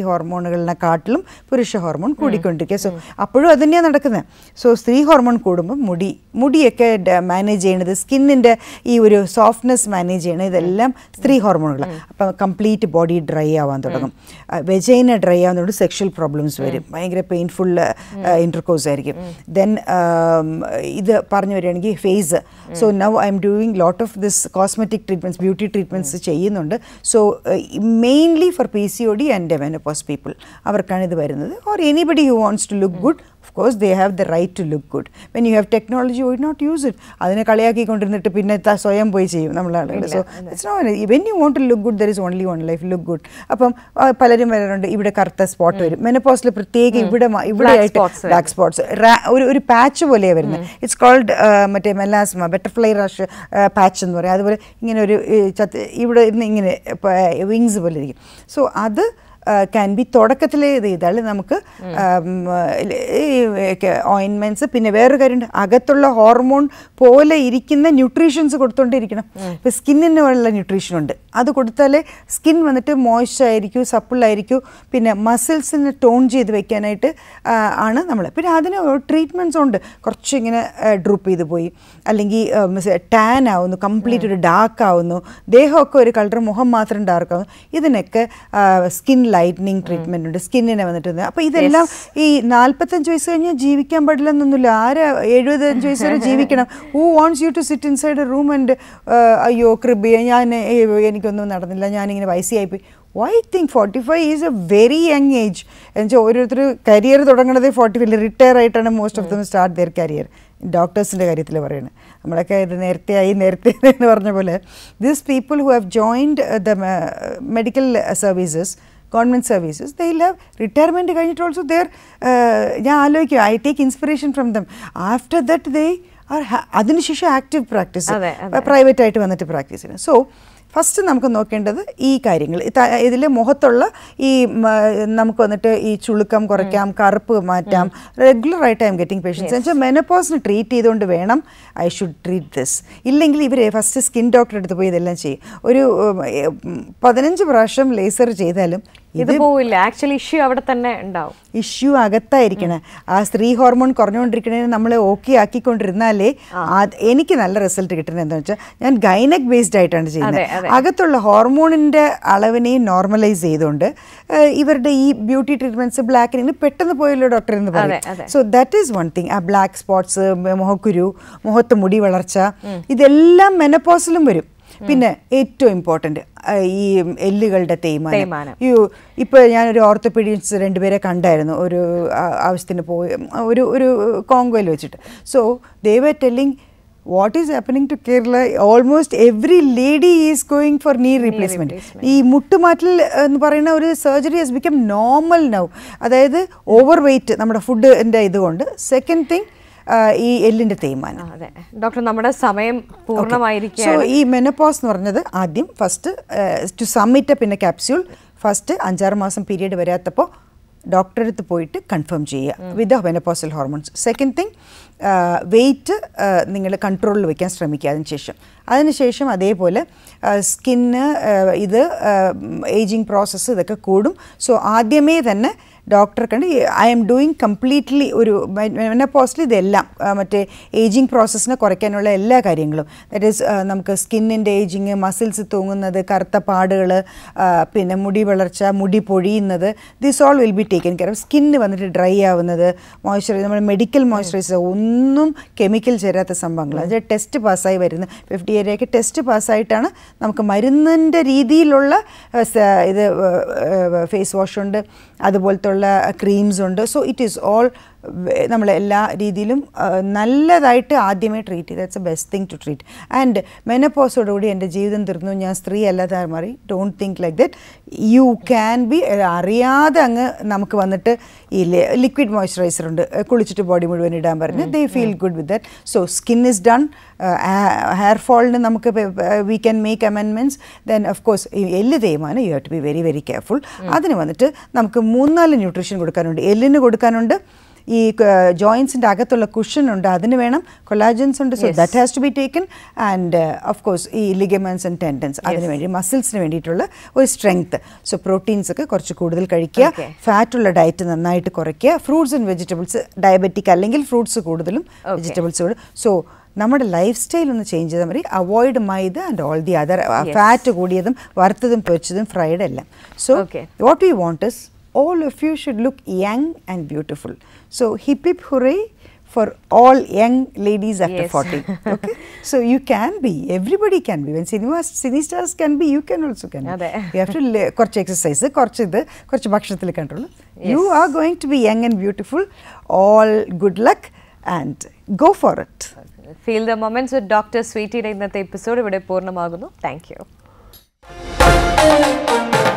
കാട്ടിലും പുരുഷ ഹോർമോൺ കൂടിക്കൊണ്ടിരിക്കുക സോ അപ്പോഴും അത് തന്നെയാണ് നടക്കുന്നത് സോ സ്ത്രീ ഹോർമോൺ കൂടുമ്പോൾ മുടി മുടിയൊക്കെ മാനേജ് ചെയ്യണത് സ്കിന്നിൻ്റെ ഈ ഒരു സോഫ്റ്റ്നെസ് മാനേജ് ചെയ്യണത് ഇതെല്ലാം സ്ത്രീ ഹോർമോണുകൾ അപ്പം കംപ്ലീറ്റ് ബോഡി ഡ്രൈ ആവാൻ തുടങ്ങും വെജൈന ഡ്രൈ ആവുന്നതുകൊണ്ട് സെക്ഷൽ പ്രോബ്ലംസ് വരും ഭയങ്കര പെയിൻഫുൾ ഇൻ്റർകോഴ്സ് ആയിരിക്കും ദെൻ ഇത് പറഞ്ഞു വരികയാണെങ്കിൽ face so now I'm doing lot of this cosmetic treatments, beauty treatments ചെയ്യുന്നുണ്ട് so mainly for P C O D and ഡെവനപ്പോസ് പീപ്പിൾ അവർക്കാണ് ഇത് വരുന്നത് or anybody who wants to look good of course they have the right to look good when you have technology we not use it അതിനെ കളിയാക്കിക്കൊണ്ടിരുന്നിട്ട് പിന്നെ സ്വയം പോയി ചെയ്യും നമ്മളാളുകൾ so it's not when you want to look good there is only one life look good അപ്പം പലരും വരാറുണ്ട് ഇവിടെ കറുത്ത സ്പോട്ട് വരും മെനപ്പോസിൽ പ്രത്യേകം ഇവിടെ ഇവിടെ ആയിട്ട് ബ്ലാക്ക് സ്പോട്ട്സ് ഒരു ഒരു പാച്ച് പോലെയാണ് വരുന്നത് ഇറ്റ്സ് കോൾഡ് മറ്റേ മെല്ലാസ്മ ബട്ടർഫ്ലൈ റാഷ് പാച്ച് എന്ന് പറയും അതുപോലെ ഇങ്ങനെ ഒരു ചത്ത് ഇവിടെ ഇന്ന് ഇങ്ങനെ വിങ്സ് പോലെ ഇരിക്കും സോ അത് ക്യാൻ ബി തുടക്കത്തിൽ ഇത് ചെയ്താൽ നമുക്ക് ഓയിൻമെൻറ്റ്സ് പിന്നെ വേറൊരു കാര്യമുണ്ട് അകത്തുള്ള ഹോർമോൺ പോലെ ഇരിക്കുന്ന ന്യൂട്രീഷൻസ് കൊടുത്തോണ്ടിരിക്കണം ഇപ്പോൾ സ്കിന്നിനുള്ള ന്യൂട്രീഷൻ ഉണ്ട് അത് കൊടുത്താലേ സ്കിൻ വന്നിട്ട് ആയിരിക്കും സപ്പിളായിരിക്കും പിന്നെ മസിൽസിന് ടോൺ ചെയ്ത് വെക്കാനായിട്ട് ആണ് നമ്മൾ പിന്നെ അതിന് ട്രീറ്റ്മെൻറ്റ്സ് ഉണ്ട് കുറച്ച് ഇങ്ങനെ ഡ്രൂപ്പ് ചെയ്ത് പോയി അല്ലെങ്കിൽ ടാൻ ആവുന്നു കംപ്ലീറ്റ് ഒരു ഡാർക്ക് ആവുന്നു ദേഹമൊക്കെ ഒരു കളർ മുഖം മാത്രം ഡാർക്ക് ആവുന്നു ഇതിനൊക്കെ സ്കിൻ ബ്രൈറ്റനിങ് ട്രീറ്റ്മെന്റ് ഉണ്ട് സ്കിന്നിനെ വന്നിട്ടുണ്ട് അപ്പൊ ഇതെല്ലാം ഈ നാല്പത്തഞ്ച് വയസ്സ് കഴിഞ്ഞ് ജീവിക്കാൻ പാടില്ല എന്നൊന്നുമില്ല ആര് എഴുപത്തഞ്ച് വയസ്സ് വരെ ജീവിക്കണം who wants you to sit inside room and അയ്യോ കൃപയ ഞാൻ എനിക്കൊന്നും നടന്നില്ല ഞാനിങ്ങനെ വയസ്സിയായി പോയി why think forty five is a very young age എന്നുവെച്ചാൽ ഓരോരുത്തർ കരിയർ തുടങ്ങണതേ ഫോർട്ടി ഫൈവ് റിട്ടയർ ആയിട്ടാണ് most of them start their career ഡോക്ടേഴ്സിൻ്റെ കാര്യത്തിൽ പറയുന്നത് നമ്മളൊക്കെ ഇത് നേരത്തെ ആയി നേരത്തെ എന്ന് പറഞ്ഞ പോലെ these people who have joined the medical services government services they will have retirement കഴിഞ്ഞിട്ട് ഓൾസോ ദർ uh, ഞാൻ ആലോചിക്കും I take inspiration from them after that they are അതിനുശേഷം ആക്റ്റീവ് പ്രാക്ടീസ് പ്രൈവറ്റ് ആയിട്ട് വന്നിട്ട് പ്രാക്ടീസ് ചെയ്യുന്നത് സോ ഫസ്റ്റ് നമുക്ക് നോക്കേണ്ടത് ഈ കാര്യങ്ങൾ ഇതിൽ മുഖത്തുള്ള ഈ നമുക്ക് വന്നിട്ട് ഈ ചുളുക്കം കുറയ്ക്കാം കറുപ്പ് മാറ്റാം റെഗുലർ ആയിട്ട് ഐ എം ഗെറ്റിംഗ് പേഷ്യൻസ് എന്നുവെച്ചാൽ മെനപ്പോസിന് ട്രീറ്റ് ചെയ്തുകൊണ്ട് വേണം ഐ ഷുഡ് ട്രീറ്റ് ദിസ് ഇല്ലെങ്കിൽ ഇവർ ഫസ്റ്റ് സ്കിൻ ഡോക്ടറെ അടുത്ത് പോയി ഇതെല്ലാം ചെയ്യും ഒരു പതിനഞ്ച് പ്രാവശ്യം ലേസർ ചെയ്താലും ഇത് പോവില്ല ആക്ച്വലി ഇഷ്യൂ അവിടെ തന്നെ ഉണ്ടാവും ഇഷ്യൂ അകത്തായിരിക്കണം ആ സ്ത്രീ ഹോർമോൺ കുറഞ്ഞുകൊണ്ടിരിക്കണേ നമ്മൾ ഓക്കെ ആക്കിക്കൊണ്ടിരുന്നാലേ എനിക്ക് നല്ല റിസൾട്ട് കിട്ടുന്നത് എന്താ വെച്ചാൽ ഞാൻ ഗൈനക് ബേസ്ഡ് ആയിട്ടാണ് ചെയ്യുന്നത് അകത്തുള്ള ഹോർമോണിൻ്റെ അളവിനെയും നോർമലൈസ് ചെയ്തുകൊണ്ട് ഇവരുടെ ഈ ബ്യൂട്ടി ട്രീറ്റ്മെന്റ്സ് ബ്ലാക്കിന് പെട്ടെന്ന് പോയല്ലോ ഡോക്ടർ എന്ന് പറയും so that is one thing ആ ബ്ലാക്ക് സ്പോട്ട്സ് മുഖക്കുരു മുഖത്ത് മുടി വളർച്ച ഇതെല്ലാം മെനപ്പോസിലും വരും പിന്നെ ഏറ്റവും ഇമ്പോർട്ടന്റ് ഈ എല്ലുകളുടെ തേയ്മാനം ഈ ഇപ്പോൾ ഞാനൊരു ഓർത്തോപീഡിയൻസ് രണ്ടുപേരെ കണ്ടായിരുന്നു ഒരു ആവശ്യത്തിന് പോയി ഒരു ഒരു കോങ്കോയിൽ വെച്ചിട്ട് so they were telling what is happening to Kerala almost every lady is going for knee replacement ഈ മുട്ടുമാറ്റൽ എന്ന് പറയുന്ന ഒരു surgery has become normal now അതായത് ഓവർ വെയ്റ്റ് നമ്മുടെ ഫുഡിൻ്റെ ഇതുകൊണ്ട് സെക്കൻഡ് തിങ് ഈ എല്ലിൻ്റെ തേയ്മാനം ഡോക്ടർ നമ്മുടെ സമയം പൂർണ്ണമായിരിക്കും സോ ഈ മെനോപോസ് എന്ന് പറഞ്ഞത് ആദ്യം ഫസ്റ്റ് ടു സമ്മിറ്റ് പിന്നെ ക്യാപ്സ്യൂൾ ഫസ്റ്റ് അഞ്ചാറ് മാസം പീരീഡ് വരാത്തപ്പോൾ ഡോക്ടറെ അടുത്ത് പോയിട്ട് കൺഫേം ചെയ്യുക with menopausal hormones second thing weight നിങ്ങൾ കൺട്രോളിൽ വയ്ക്കാൻ ശ്രമിക്കുക അതിനുശേഷം അതിനുശേഷം അതേപോലെ സ്കിന്ന് ഇത് ഏജിങ് പ്രോസസ്സ് ഇതൊക്കെ കൂടും സോ ആദ്യമേ തന്നെ ഡോക്ടർ കണ്ട് ഐ എം ഡൂയിങ് കംപ്ലീറ്റ്ലി ഒരു മെനപ്പോസിൽ ഇതെല്ലാം മറ്റേ ഏജിങ് പ്രോസസ്സിനെ കുറയ്ക്കാനുള്ള എല്ലാ കാര്യങ്ങളും ദാറ്റ് ഈസ് നമുക്ക് സ്കിന്നിൻ്റെ ഏജിങ് മസിൽസ് തൂങ്ങുന്നത് കറുത്ത പാടുകൾ പിന്നെ മുടി വളർച്ച മുടി പൊഴിയുന്നത് this all will be taken care of skin വന്നിട്ട് ഡ്രൈ ആവുന്നത് മോയ്സ്ചറൈസ് നമ്മൾ മെഡിക്കൽ മോയ്സ്ചറൈസർ ഒന്നും കെമിക്കൽ ചേരാത്ത സംഭവങ്ങൾ അത് ടെസ്റ്റ് പാസ്സായി വരുന്ന ഫിഫ്റ്റി ഡി എയിലേക്ക് ടെസ്റ്റ് പാസ്സായിട്ടാണ് നമുക്ക് മരുന്നിൻ്റെ രീതിയിലുള്ള ഇത് ഫേസ് വാഷുണ്ട് അതുപോലത്തെ ഉള്ള ക്രീംസ് ഉണ്ട് സോ ഇറ്റ് ഈസ് ഓൾ നമ്മൾ എല്ലാ രീതിയിലും നല്ലതായിട്ട് ആദ്യമേ ട്രീറ്റ് ചെയ്ത് that's a best thing to treat and മെനപ്പോസോടുകൂടി എൻ്റെ ജീവിതം തീർന്നു ഞാൻ സ്ത്രീ അല്ലാതെ മാറി don't think like that you can be അറിയാതെ അങ്ങ് നമുക്ക് വന്നിട്ട് ഈ ലിക്വിഡ് മോയ്സ്ചറൈസർ ഉണ്ട് കുളിച്ചിട്ട് ബോഡി മുഴുവൻ ഇടാൻ പറഞ്ഞ് they feel good with that so skin is done hair ഫോളിന് നമുക്ക് we can make amendments then of course എല്ല് തേയ്മാനം you have to be very very careful അതിന് വന്നിട്ട് നമുക്ക് മൂന്നാല് ന്യൂട്രീഷൻ കൊടുക്കാനുണ്ട് എല്ലിന് കൊടുക്കാനുണ്ട് ഈ ജോയിൻസിൻ്റെ അകത്തുള്ള കുഷൻ ഉണ്ട് അതിന് വേണം കൊളാജൻസ് ഉണ്ട് so that has to be taken and of course ഈ ലിഗമെൻസ് ആൻഡ് ടെൻഡൻസ് അതിന് വേണ്ടി മസിൽസിന് വേണ്ടിയിട്ടുള്ള ഒരു സ്ട്രെങ്ത് സോ പ്രോട്ടീൻസ് ഒക്കെ കുറച്ച് കൂടുതൽ കഴിക്കുക ഫാറ്റുള്ള ഡയറ്റ് നന്നായിട്ട് കുറയ്ക്കുക ഫ്രൂട്ട്സ് ആൻഡ് വെജിറ്റബിൾസ് ഡയബറ്റിക് അല്ലെങ്കിൽ ഫ്രൂട്ട്സ് കൂടുതലും വെജിറ്റബിൾസ് കൂടുതലും സോ നമ്മുടെ ലൈഫ് സ്റ്റൈൽ ഒന്ന് ചേഞ്ച് ചെയ്താൽ മതി avoid maida and all the other fat കൂടിയതും വറുത്തതും പൊരിച്ചതും ഫ്രൈഡ് എല്ലാം so what you want is all of you should look young and beautiful So hip hip hooray for all young ladies after yes. 40. Okay? so you can be, everybody can be. When cinema, cine stars can be, you can also can be. you have to exercise, korche korche control. Yes. You are going to be young and beautiful. All good luck and go for it. Feel the moments with Dr. Sweetie in the episode. Thank you. Thank you.